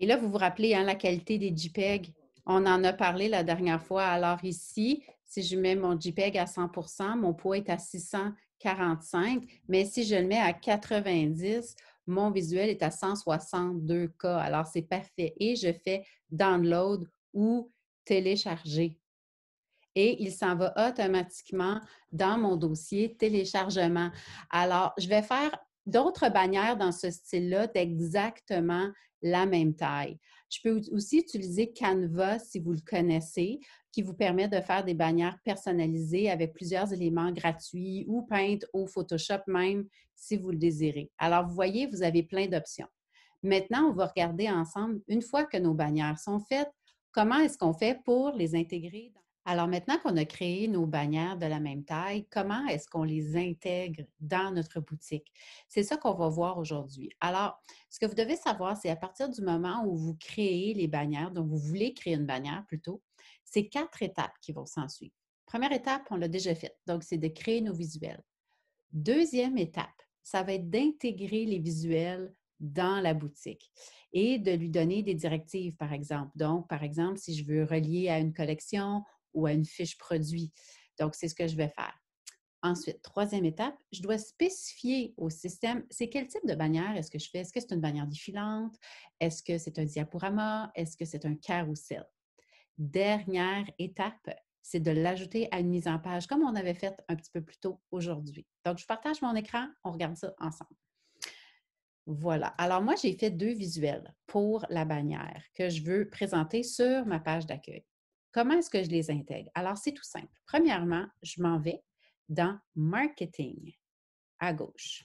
Et là, vous vous rappelez hein, la qualité des JPEG. On en a parlé la dernière fois. Alors ici, si je mets mon JPEG à 100 mon poids est à 645, mais si je le mets à 90, mon visuel est à 162K. Alors c'est parfait. Et je fais download ou télécharger et il s'en va automatiquement dans mon dossier téléchargement. Alors, je vais faire d'autres bannières dans ce style-là d'exactement la même taille. Je peux aussi utiliser Canva si vous le connaissez, qui vous permet de faire des bannières personnalisées avec plusieurs éléments gratuits ou peintes au Photoshop même si vous le désirez. Alors, vous voyez, vous avez plein d'options. Maintenant, on va regarder ensemble, une fois que nos bannières sont faites, comment est-ce qu'on fait pour les intégrer dans alors maintenant qu'on a créé nos bannières de la même taille, comment est-ce qu'on les intègre dans notre boutique? C'est ça qu'on va voir aujourd'hui. Alors, ce que vous devez savoir, c'est à partir du moment où vous créez les bannières, donc vous voulez créer une bannière plutôt, c'est quatre étapes qui vont s'ensuivre. Première étape, on l'a déjà faite, donc c'est de créer nos visuels. Deuxième étape, ça va être d'intégrer les visuels dans la boutique et de lui donner des directives, par exemple. Donc, par exemple, si je veux relier à une collection ou à une fiche produit. Donc, c'est ce que je vais faire. Ensuite, troisième étape, je dois spécifier au système, c'est quel type de bannière est-ce que je fais? Est-ce que c'est une bannière défilante? Est-ce que c'est un diaporama? Est-ce que c'est un carousel? Dernière étape, c'est de l'ajouter à une mise en page, comme on avait fait un petit peu plus tôt aujourd'hui. Donc, je partage mon écran, on regarde ça ensemble. Voilà. Alors, moi, j'ai fait deux visuels pour la bannière que je veux présenter sur ma page d'accueil. Comment est-ce que je les intègre? Alors, c'est tout simple. Premièrement, je m'en vais dans Marketing à gauche.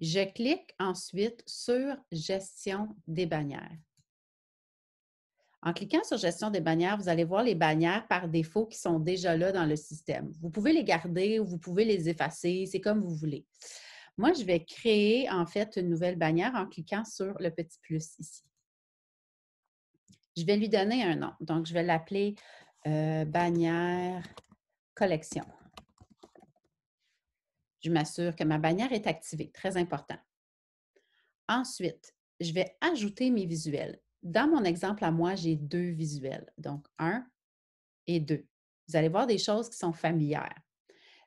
Je clique ensuite sur Gestion des bannières. En cliquant sur Gestion des bannières, vous allez voir les bannières par défaut qui sont déjà là dans le système. Vous pouvez les garder ou vous pouvez les effacer, c'est comme vous voulez. Moi, je vais créer en fait une nouvelle bannière en cliquant sur le petit plus ici je vais lui donner un nom. Donc, je vais l'appeler euh, bannière collection. Je m'assure que ma bannière est activée, très important. Ensuite, je vais ajouter mes visuels. Dans mon exemple à moi, j'ai deux visuels, donc un et deux. Vous allez voir des choses qui sont familières.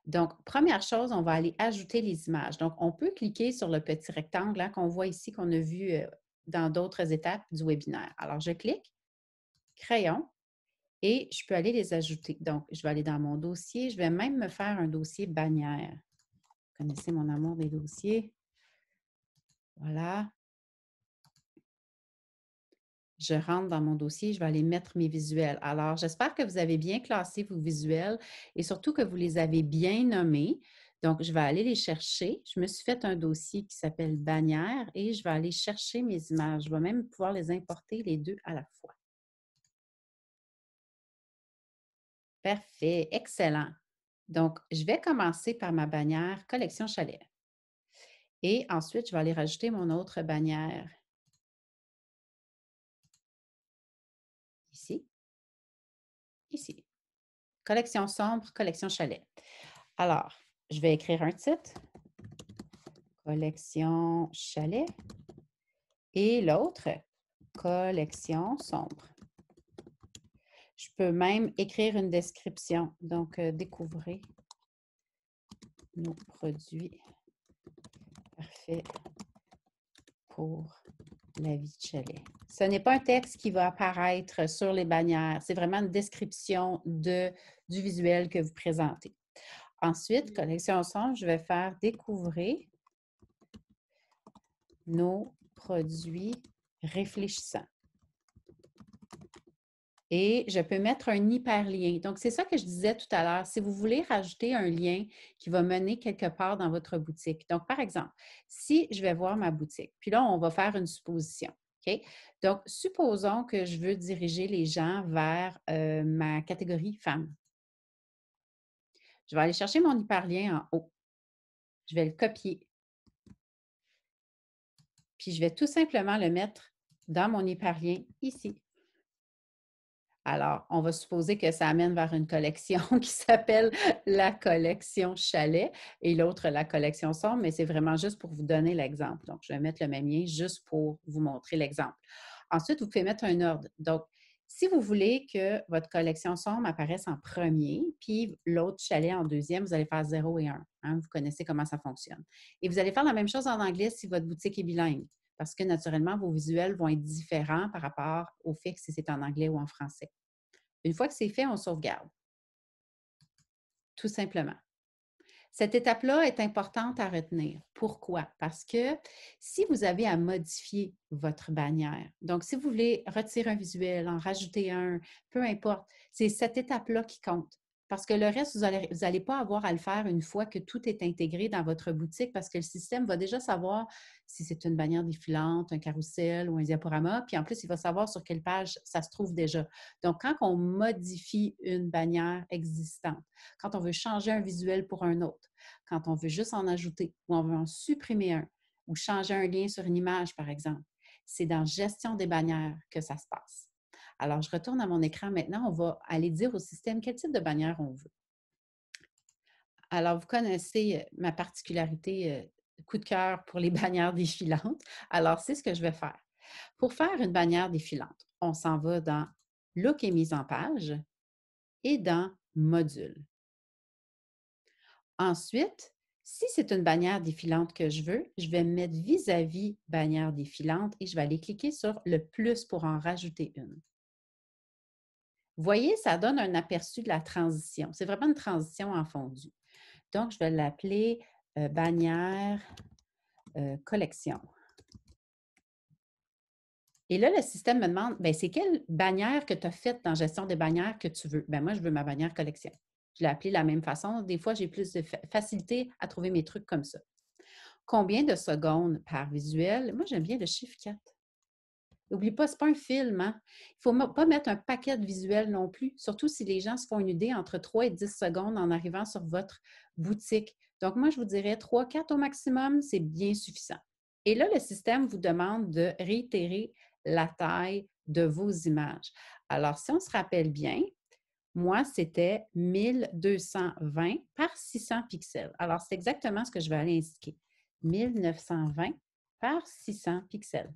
Donc, première chose, on va aller ajouter les images. Donc, on peut cliquer sur le petit rectangle hein, qu'on voit ici, qu'on a vu euh, dans d'autres étapes du webinaire. Alors, je clique crayon et je peux aller les ajouter. Donc, je vais aller dans mon dossier. Je vais même me faire un dossier bannière. Vous connaissez mon amour des dossiers. Voilà. Je rentre dans mon dossier, je vais aller mettre mes visuels. Alors, j'espère que vous avez bien classé vos visuels et surtout que vous les avez bien nommés. Donc, je vais aller les chercher. Je me suis fait un dossier qui s'appelle bannière et je vais aller chercher mes images. Je vais même pouvoir les importer les deux à la fois. Parfait, excellent. Donc, je vais commencer par ma bannière Collection Chalet. Et ensuite, je vais aller rajouter mon autre bannière ici, ici. Collection sombre, collection chalet. Alors, je vais écrire un titre, collection chalet, et l'autre, collection sombre. Je peux même écrire une description. Donc, découvrir euh, découvrez nos produits parfaits pour la vie de chalet. Ce n'est pas un texte qui va apparaître sur les bannières, c'est vraiment une description de, du visuel que vous présentez. Ensuite, connexion ensemble, je vais faire découvrir nos produits réfléchissants et je peux mettre un hyperlien. Donc, c'est ça que je disais tout à l'heure. Si vous voulez rajouter un lien qui va mener quelque part dans votre boutique. Donc, par exemple, si je vais voir ma boutique, puis là, on va faire une supposition. Donc, supposons que je veux diriger les gens vers euh, ma catégorie femme. Je vais aller chercher mon hyperlien en haut. Je vais le copier. Puis, je vais tout simplement le mettre dans mon hyperlien ici. Alors, on va supposer que ça amène vers une collection qui s'appelle la collection chalet et l'autre la collection sombre, mais c'est vraiment juste pour vous donner l'exemple. Donc, je vais mettre le même lien juste pour vous montrer l'exemple. Ensuite, vous pouvez mettre un ordre. Donc, si vous voulez que votre collection somme apparaisse en premier, puis l'autre chalet en deuxième, vous allez faire 0 et 1. Hein? Vous connaissez comment ça fonctionne. Et vous allez faire la même chose en anglais si votre boutique est bilingue, parce que naturellement, vos visuels vont être différents par rapport au fixe si c'est en anglais ou en français. Une fois que c'est fait, on sauvegarde. Tout simplement. Cette étape-là est importante à retenir. Pourquoi? Parce que si vous avez à modifier votre bannière, donc si vous voulez retirer un visuel, en rajouter un, peu importe, c'est cette étape-là qui compte. Parce que le reste, vous n'allez pas avoir à le faire une fois que tout est intégré dans votre boutique parce que le système va déjà savoir si c'est une bannière défilante, un carrousel ou un diaporama. Puis en plus, il va savoir sur quelle page ça se trouve déjà. Donc, quand on modifie une bannière existante, quand on veut changer un visuel pour un autre, quand on veut juste en ajouter ou on veut en supprimer un ou changer un lien sur une image, par exemple, c'est dans gestion des bannières que ça se passe. Alors, je retourne à mon écran maintenant. On va aller dire au système quel type de bannière on veut. Alors, vous connaissez euh, ma particularité euh, coup de cœur pour les bannières défilantes. Alors, c'est ce que je vais faire. Pour faire une bannière défilante, on s'en va dans Look et mise en page et dans Module. Ensuite, si c'est une bannière défilante que je veux, je vais mettre vis-à-vis -vis bannière défilante et je vais aller cliquer sur le plus pour en rajouter une voyez, ça donne un aperçu de la transition. C'est vraiment une transition en fondu. Donc, je vais l'appeler euh, bannière euh, collection. Et là, le système me demande, ben, c'est quelle bannière que tu as faite dans gestion des bannières que tu veux? Ben, moi, je veux ma bannière collection. Je l'ai appelée de la même façon. Des fois, j'ai plus de facilité à trouver mes trucs comme ça. Combien de secondes par visuel? Moi, j'aime bien le chiffre 4. N'oublie pas, ce n'est pas un film. Hein? Il ne faut pas mettre un paquet de visuels non plus, surtout si les gens se font une idée entre 3 et 10 secondes en arrivant sur votre boutique. Donc, moi, je vous dirais 3-4 au maximum, c'est bien suffisant. Et là, le système vous demande de réitérer la taille de vos images. Alors, si on se rappelle bien, moi, c'était 1220 par 600 pixels. Alors, c'est exactement ce que je vais aller indiquer. 1920 par 600 pixels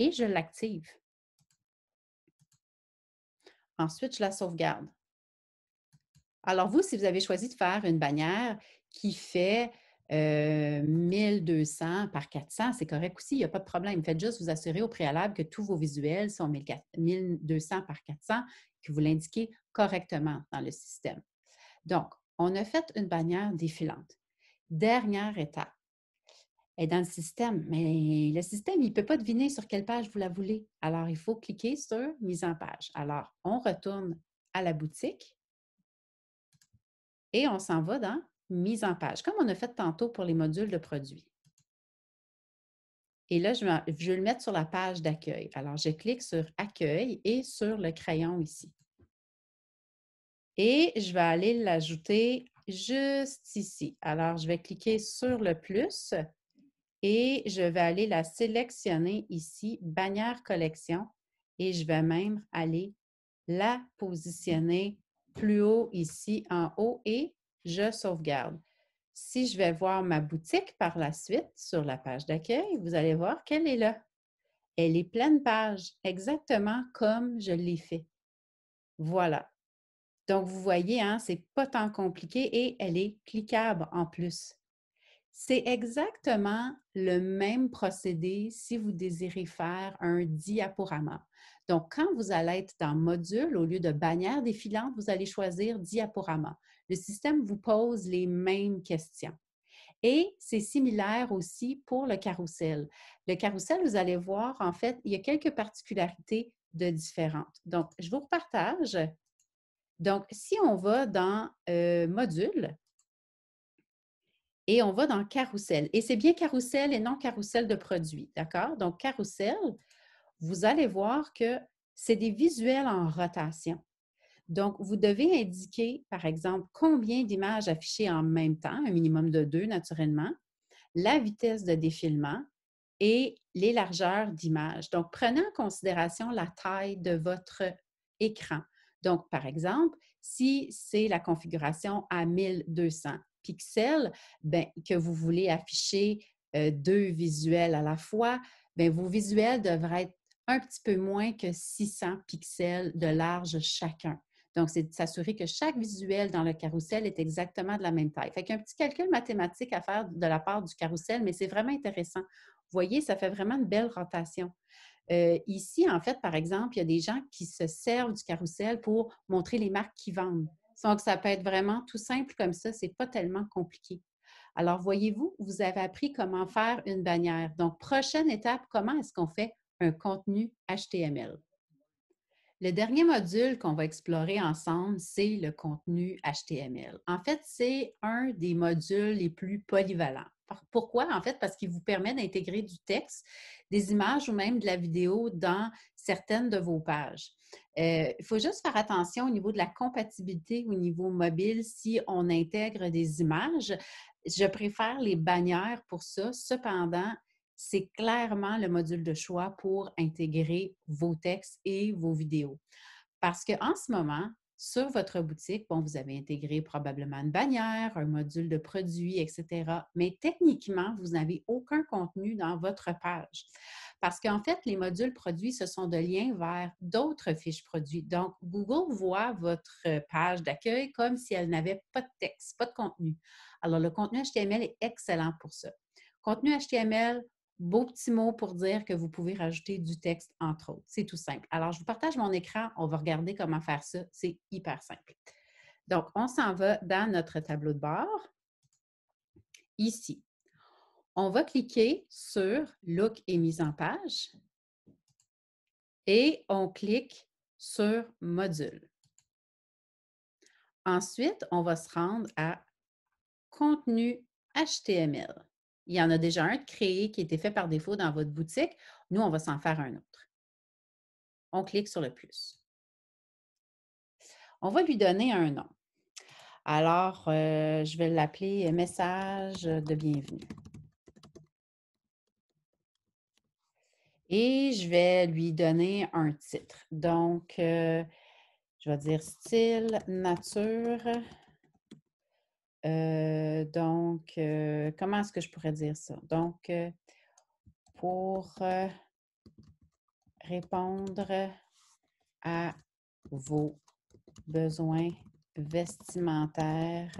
et je l'active. Ensuite, je la sauvegarde. Alors vous, si vous avez choisi de faire une bannière qui fait 1200 euh, par 400, c'est correct aussi, il n'y a pas de problème. Faites juste vous assurer au préalable que tous vos visuels sont 1200 par 400, que vous l'indiquez correctement dans le système. Donc, on a fait une bannière défilante. Dernière étape, dans le système, mais le système, il ne peut pas deviner sur quelle page vous la voulez. Alors, il faut cliquer sur Mise en page. Alors, on retourne à la boutique et on s'en va dans Mise en page, comme on a fait tantôt pour les modules de produits. Et là, je vais, je vais le mettre sur la page d'accueil. Alors, je clique sur Accueil et sur le crayon ici. Et je vais aller l'ajouter juste ici. Alors, je vais cliquer sur le plus et je vais aller la sélectionner ici, bannière collection, et je vais même aller la positionner plus haut ici en haut et je sauvegarde. Si je vais voir ma boutique par la suite sur la page d'accueil, vous allez voir qu'elle est là. Elle est pleine page, exactement comme je l'ai fait. Voilà. Donc, vous voyez, hein, c'est pas tant compliqué et elle est cliquable en plus. C'est exactement le même procédé si vous désirez faire un diaporama. Donc, quand vous allez être dans module, au lieu de bannière défilante, vous allez choisir diaporama. Le système vous pose les mêmes questions. Et c'est similaire aussi pour le carrousel. Le carrousel, vous allez voir, en fait, il y a quelques particularités de différentes. Donc, je vous repartage. Donc, si on va dans euh, module, et on va dans carousel. Et c'est bien carousel et non carousel de produits, d'accord? Donc, carousel, vous allez voir que c'est des visuels en rotation. Donc, vous devez indiquer, par exemple, combien d'images affichées en même temps, un minimum de deux naturellement, la vitesse de défilement et les largeurs d'images. Donc, prenez en considération la taille de votre écran. Donc, par exemple, si c'est la configuration à 1200, pixels, ben, que vous voulez afficher euh, deux visuels à la fois, ben, vos visuels devraient être un petit peu moins que 600 pixels de large chacun. Donc, c'est de s'assurer que chaque visuel dans le carrousel est exactement de la même taille. Fait qu'il a un petit calcul mathématique à faire de la part du carrousel, mais c'est vraiment intéressant. Vous voyez, ça fait vraiment une belle rotation. Euh, ici, en fait, par exemple, il y a des gens qui se servent du carrousel pour montrer les marques qui vendent. Donc, ça peut être vraiment tout simple comme ça, c'est pas tellement compliqué. Alors, voyez-vous, vous avez appris comment faire une bannière. Donc, prochaine étape, comment est-ce qu'on fait un contenu HTML? Le dernier module qu'on va explorer ensemble, c'est le contenu HTML. En fait, c'est un des modules les plus polyvalents. Pourquoi? En fait, parce qu'il vous permet d'intégrer du texte, des images ou même de la vidéo dans certaines de vos pages. Euh, il faut juste faire attention au niveau de la compatibilité au niveau mobile si on intègre des images. Je préfère les bannières pour ça. Cependant, c'est clairement le module de choix pour intégrer vos textes et vos vidéos. Parce qu'en ce moment, sur votre boutique, vous avez intégré probablement une bannière, un module de produits, etc. Mais techniquement, vous n'avez aucun contenu dans votre page. Parce qu'en fait, les modules produits, ce sont de liens vers d'autres fiches produits. Donc, Google voit votre euh, page d'accueil comme si elle n'avait pas de texte, pas de contenu. Alors, le contenu HTML est excellent pour ça. Contenu HTML, beau petit mot pour dire que vous pouvez rajouter du texte, entre autres. C'est tout simple. Alors, je vous partage mon écran. On va regarder comment faire ça. C'est hyper simple. Donc, on s'en va dans notre tableau de bord. Ici, on va cliquer sur Look et mise en page et on clique sur Module. Ensuite, on va se rendre à Contenu HTML. Il y en a déjà un créé qui était fait par défaut dans votre boutique. Nous, on va s'en faire un autre. On clique sur le plus. On va lui donner un nom. Alors, euh, je vais l'appeler message de bienvenue. Et je vais lui donner un titre. Donc, euh, je vais dire style, nature. Euh, donc, euh, comment est-ce que je pourrais dire ça? Donc, pour répondre à vos besoins vestimentaires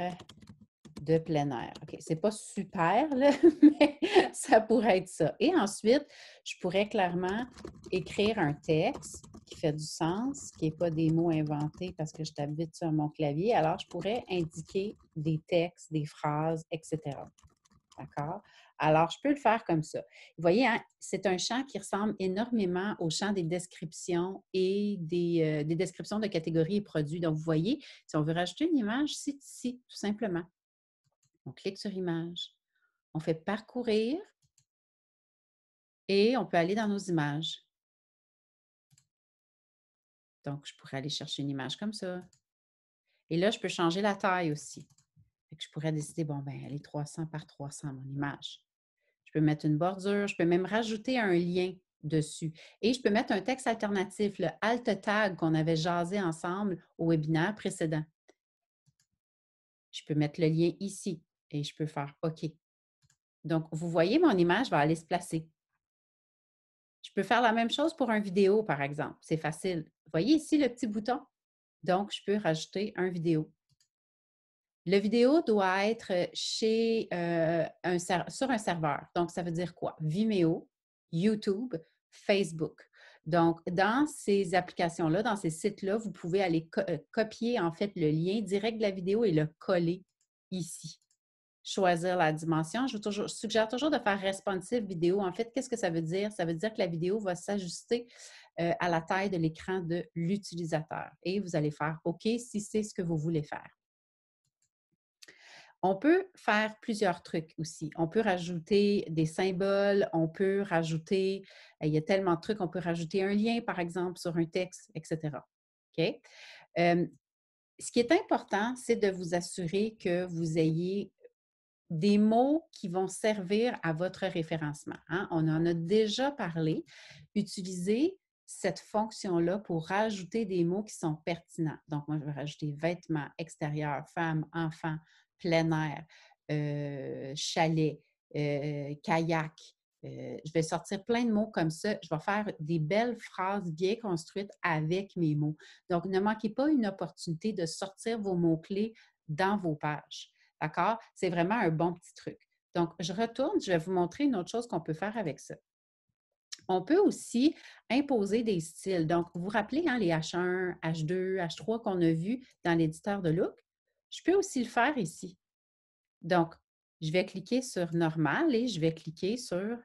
de plein air. OK, c'est pas super, mais ça pourrait être ça. Et ensuite, je pourrais clairement écrire un texte qui fait du sens, qui n'est pas des mots inventés parce que je t'habite sur mon clavier. Alors, je pourrais indiquer des textes, des phrases, etc. D'accord? Alors, je peux le faire comme ça. Vous voyez, hein, c'est un champ qui ressemble énormément au champ des descriptions et des, euh, des descriptions de catégories et produits. Donc, vous voyez, si on veut rajouter une image, c'est ici, tout simplement. On clique sur image. On fait Parcourir et on peut aller dans nos images. Donc, je pourrais aller chercher une image comme ça. Et là, je peux changer la taille aussi. je pourrais décider, bon, ben, elle est 300 par 300, mon image. Je peux mettre une bordure, je peux même rajouter un lien dessus. Et je peux mettre un texte alternatif, le alt tag qu'on avait jasé ensemble au webinaire précédent. Je peux mettre le lien ici et je peux faire OK. Donc, vous voyez, mon image va aller se placer. Je peux faire la même chose pour un vidéo, par exemple. C'est facile. Vous voyez ici le petit bouton. Donc, je peux rajouter un vidéo. Le vidéo doit être chez, euh, un, sur un serveur. Donc, ça veut dire quoi? Vimeo, YouTube, Facebook. Donc, dans ces applications-là, dans ces sites-là, vous pouvez aller euh, copier en fait le lien direct de la vidéo et le coller ici choisir la dimension. Je, suggère toujours de faire responsive vidéo. En fait, qu'est-ce que ça veut dire? Ça veut dire que la vidéo va s'ajuster euh, à la taille de l'écran de l'utilisateur et vous allez faire OK si c'est ce que vous voulez faire. On peut faire plusieurs trucs aussi. On peut rajouter des symboles, on peut rajouter, euh, il y a tellement de trucs, on peut rajouter un lien, par exemple, sur un texte, etc. OK? Euh, ce qui est important, c'est de vous assurer que vous ayez des mots qui vont servir à votre référencement. Hein. On en a déjà parlé. Utilisez cette fonction-là pour rajouter des mots qui sont pertinents. Donc, moi, je vais rajouter vêtements, extérieurs »,« femmes »,« enfants »,« plein air, euh, chalet, euh, kayak. Euh, je vais sortir plein de mots comme ça. Je vais faire des belles phrases bien construites avec mes mots. Donc, ne manquez pas une opportunité de sortir vos mots-clés dans vos pages. D'accord? C'est vraiment un bon petit truc. Donc, je retourne, je vais vous montrer une autre chose qu'on peut faire avec ça. On peut aussi imposer des styles. Donc, vous vous rappelez hein, les H1, H2, H3 qu'on a vus dans l'éditeur de look? Je peux aussi le faire ici. Donc, je vais cliquer sur normal et je vais cliquer sur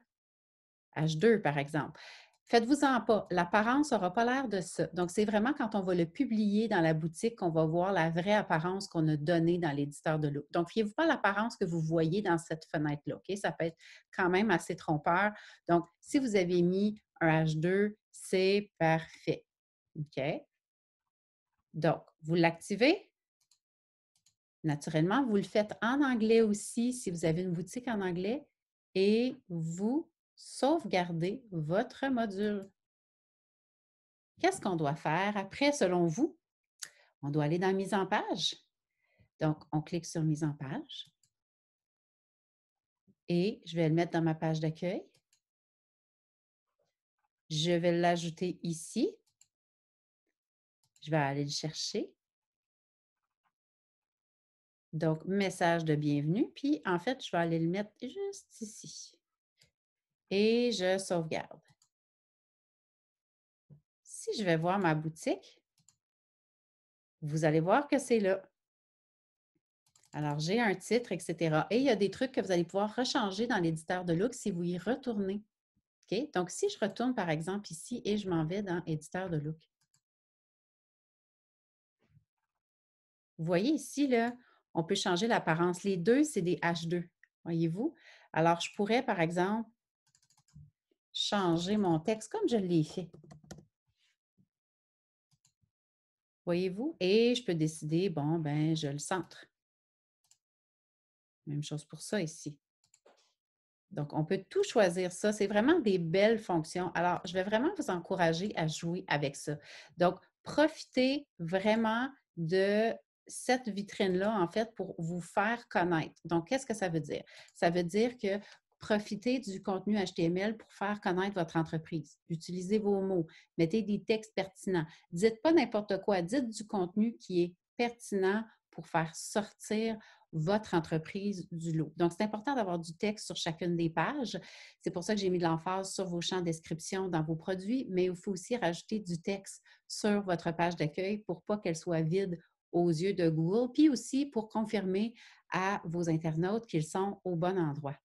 H2, par exemple. Faites-vous-en pas. L'apparence n'aura pas l'air de ça. Donc, c'est vraiment quand on va le publier dans la boutique qu'on va voir la vraie apparence qu'on a donnée dans l'éditeur de l'eau. Donc, fiez-vous pas l'apparence que vous voyez dans cette fenêtre-là. OK? Ça peut être quand même assez trompeur. Donc, si vous avez mis un H2, c'est parfait. OK? Donc, vous l'activez. Naturellement, vous le faites en anglais aussi si vous avez une boutique en anglais et vous sauvegarder votre module. Qu'est-ce qu'on doit faire après, selon vous? On doit aller dans Mise en page. Donc, on clique sur Mise en page. Et je vais le mettre dans ma page d'accueil. Je vais l'ajouter ici. Je vais aller le chercher. Donc, message de bienvenue. Puis, en fait, je vais aller le mettre juste ici et je sauvegarde. Si je vais voir ma boutique, vous allez voir que c'est là. Alors, j'ai un titre, etc. Et il y a des trucs que vous allez pouvoir rechanger dans l'éditeur de look si vous y retournez. Donc, si je retourne, par exemple, ici et je m'en vais dans éditeur de look. Vous voyez ici, là, on peut changer l'apparence. Les deux, c'est des H2, voyez-vous? Alors, je pourrais, par exemple, changer mon texte comme je l'ai fait. Voyez-vous? Et je peux décider, bon, ben, je le centre. Même chose pour ça ici. Donc, on peut tout choisir ça. C'est vraiment des belles fonctions. Alors, je vais vraiment vous encourager à jouer avec ça. Donc, profitez vraiment de cette vitrine-là, en fait, pour vous faire connaître. Donc, qu'est-ce que ça veut dire? Ça veut dire que profitez du contenu HTML pour faire connaître votre entreprise. Utilisez vos mots, mettez des textes pertinents. Dites pas n'importe quoi, dites du contenu qui est pertinent pour faire sortir votre entreprise du lot. Donc, c'est important d'avoir du texte sur chacune des pages. C'est pour ça que j'ai mis de l'emphase sur vos champs de description dans vos produits, mais il faut aussi rajouter du texte sur votre page d'accueil pour pas qu'elle soit vide aux yeux de Google, puis aussi pour confirmer à vos internautes qu'ils sont au bon endroit.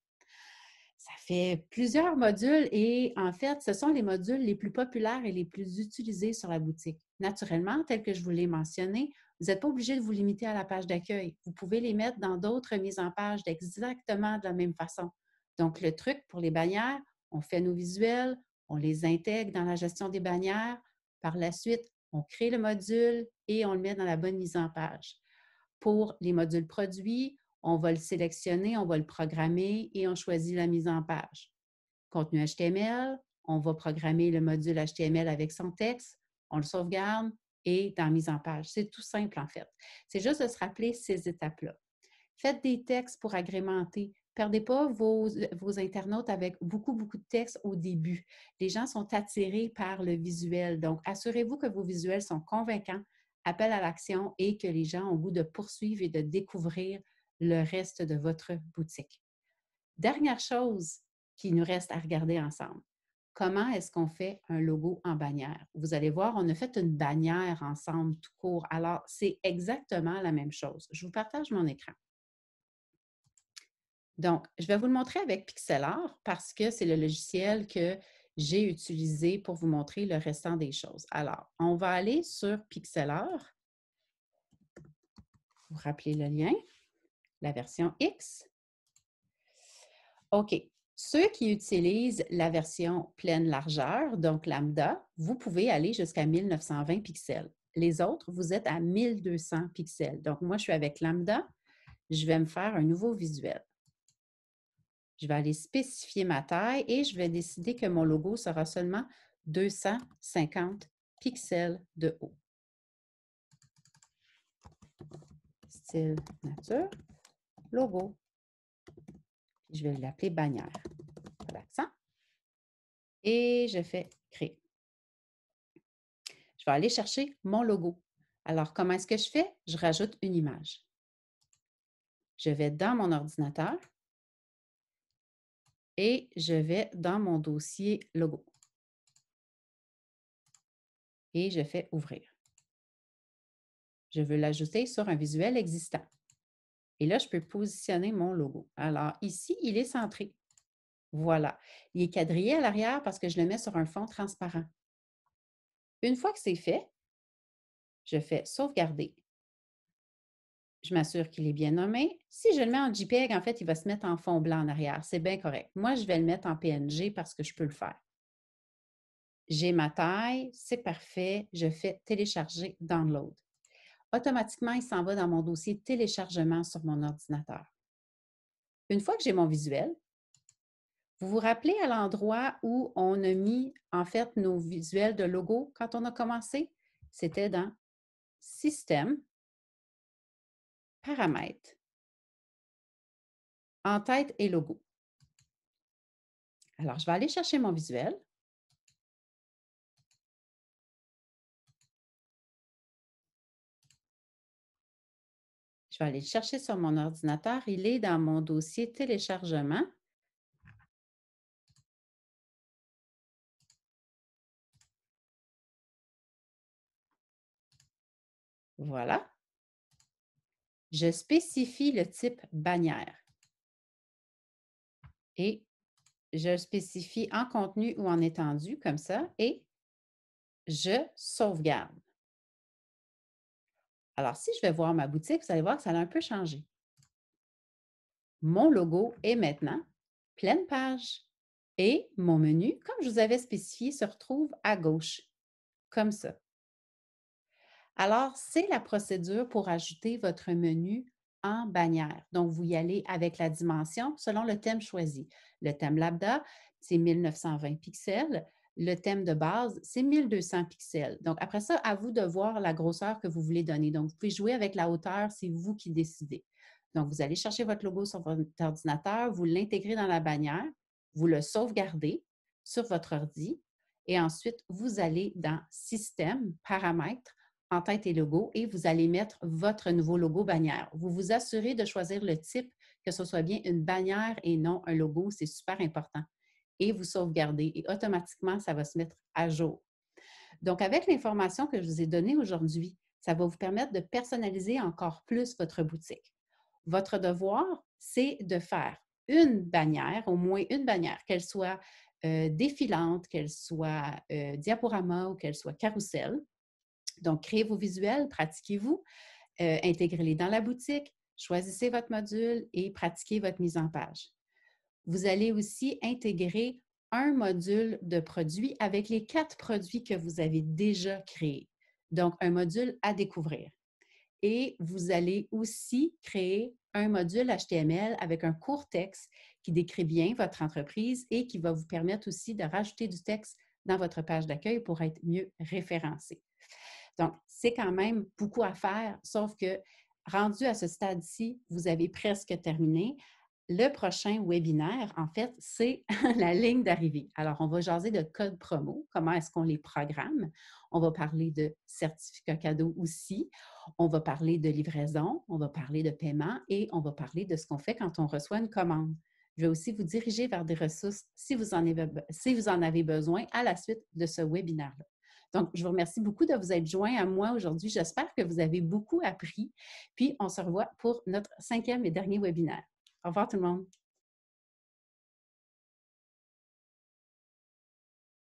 Ça fait plusieurs modules et en fait, ce sont les modules les plus populaires et les plus utilisés sur la boutique. Naturellement, tel que je vous l'ai mentionné, vous n'êtes pas obligé de vous limiter à la page d'accueil. Vous pouvez les mettre dans d'autres mises en page d'exactement de la même façon. Donc, le truc pour les bannières, on fait nos visuels, on les intègre dans la gestion des bannières. Par la suite, on crée le module et on le met dans la bonne mise en page. Pour les modules produits, on va le sélectionner, on va le programmer et on choisit la mise en page. Contenu HTML, on va programmer le module HTML avec son texte, on le sauvegarde et dans mise en page. C'est tout simple en fait. C'est juste de se rappeler ces étapes-là. Faites des textes pour agrémenter. Perdez pas vos, internautes avec beaucoup, beaucoup de textes au début. Les gens sont attirés par le visuel. Donc, assurez-vous que vos visuels sont convaincants, appel à l'action et que les gens ont goût de poursuivre et de découvrir le reste de votre boutique. Dernière chose qui nous reste à regarder ensemble, comment est-ce qu'on fait un logo en bannière? Vous allez voir, on a fait une bannière ensemble tout court. Alors, c'est exactement la même chose. Je vous partage mon écran. Donc, je vais vous le montrer avec Pixelr parce que c'est le logiciel que j'ai utilisé pour vous montrer le restant des choses. Alors, on va aller sur PixelR. Vous rappelez le lien la version X. OK. Ceux qui utilisent la version pleine largeur, donc lambda, vous pouvez aller jusqu'à 1920 pixels. Les autres, vous êtes à 1200 pixels. Donc, moi, je suis avec lambda. Je vais me faire un nouveau visuel. Je vais aller spécifier ma taille et je vais décider que mon logo sera seulement 250 pixels de haut. Style nature logo. Je vais l'appeler bannière, Et je fais créer. Je vais aller chercher mon logo. Alors, comment est-ce que je fais? Je rajoute une image. Je vais dans mon ordinateur et je vais dans mon dossier logo. Et je fais ouvrir. Je veux l'ajouter sur un visuel existant. Et là, je peux positionner mon logo. Alors ici, il est centré. Voilà. Il est quadrillé à l'arrière parce que je le mets sur un fond transparent. Une fois que c'est fait, je fais sauvegarder. Je m'assure qu'il est bien nommé. Si je le mets en JPEG, en fait, il va se mettre en fond blanc en arrière. C'est bien correct. Moi, je vais le mettre en PNG parce que je peux le faire. J'ai ma taille, c'est parfait. Je fais télécharger, download automatiquement, il s'en va dans mon dossier téléchargement sur mon ordinateur. Une fois que j'ai mon visuel, vous vous rappelez à l'endroit où on a mis en fait nos visuels de logo quand on a commencé? C'était dans Système, Paramètres, En tête et logo. Alors, je vais aller chercher mon visuel. aller le chercher sur mon ordinateur. Il est dans mon dossier téléchargement. Voilà. Je spécifie le type bannière et je spécifie en contenu ou en étendue comme ça et je sauvegarde. Alors, si je vais voir ma boutique, vous allez voir que ça a un peu changé. Mon logo est maintenant pleine page et mon menu, comme je vous avais spécifié, se retrouve à gauche, comme ça. Alors, c'est la procédure pour ajouter votre menu en bannière. Donc, vous y allez avec la dimension selon le thème choisi. Le thème Labda, c'est 1920 pixels le thème de base, c'est 1200 pixels. Donc, après ça, à vous de voir la grosseur que vous voulez donner. Donc, vous pouvez jouer avec la hauteur, c'est vous qui décidez. Donc, vous allez chercher votre logo sur votre ordinateur, vous l'intégrez dans la bannière, vous le sauvegardez sur votre ordi et ensuite, vous allez dans Système, Paramètres, en-tête et Logo et vous allez mettre votre nouveau logo bannière. Vous vous assurez de choisir le type, que ce soit bien une bannière et non un logo, c'est super important et vous sauvegardez. Et automatiquement, ça va se mettre à jour. Donc, avec l'information que je vous ai donnée aujourd'hui, ça va vous permettre de personnaliser encore plus votre boutique. Votre devoir, c'est de faire une bannière, au moins une bannière, qu'elle soit euh, défilante, qu'elle soit euh, diaporama ou qu'elle soit carousel. Donc, créez vos visuels, pratiquez-vous, euh, intégrez-les dans la boutique, choisissez votre module et pratiquez votre mise en page vous allez aussi intégrer un module de produit avec les quatre produits que vous avez déjà créés. Donc, un module à découvrir. Et vous allez aussi créer un module HTML avec un court texte qui décrit bien votre entreprise et qui va vous permettre aussi de rajouter du texte dans votre page d'accueil pour être mieux référencé. Donc, c'est quand même beaucoup à faire, sauf que rendu à ce stade-ci, vous avez presque terminé le prochain webinaire, en fait, c'est la ligne d'arrivée. Alors, on va jaser de codes promo, comment est-ce qu'on les programme. On va parler de certificats cadeaux aussi. On va parler de livraison, on va parler de paiement et on va parler de ce qu'on fait quand on reçoit une commande. Je vais aussi vous diriger vers des ressources si vous en avez, si vous en avez besoin à la suite de ce webinaire-là. Donc, je vous remercie beaucoup de vous être joints à moi aujourd'hui. J'espère que vous avez beaucoup appris. Puis, on se revoit pour notre cinquième et dernier webinaire. Au revoir tout le monde.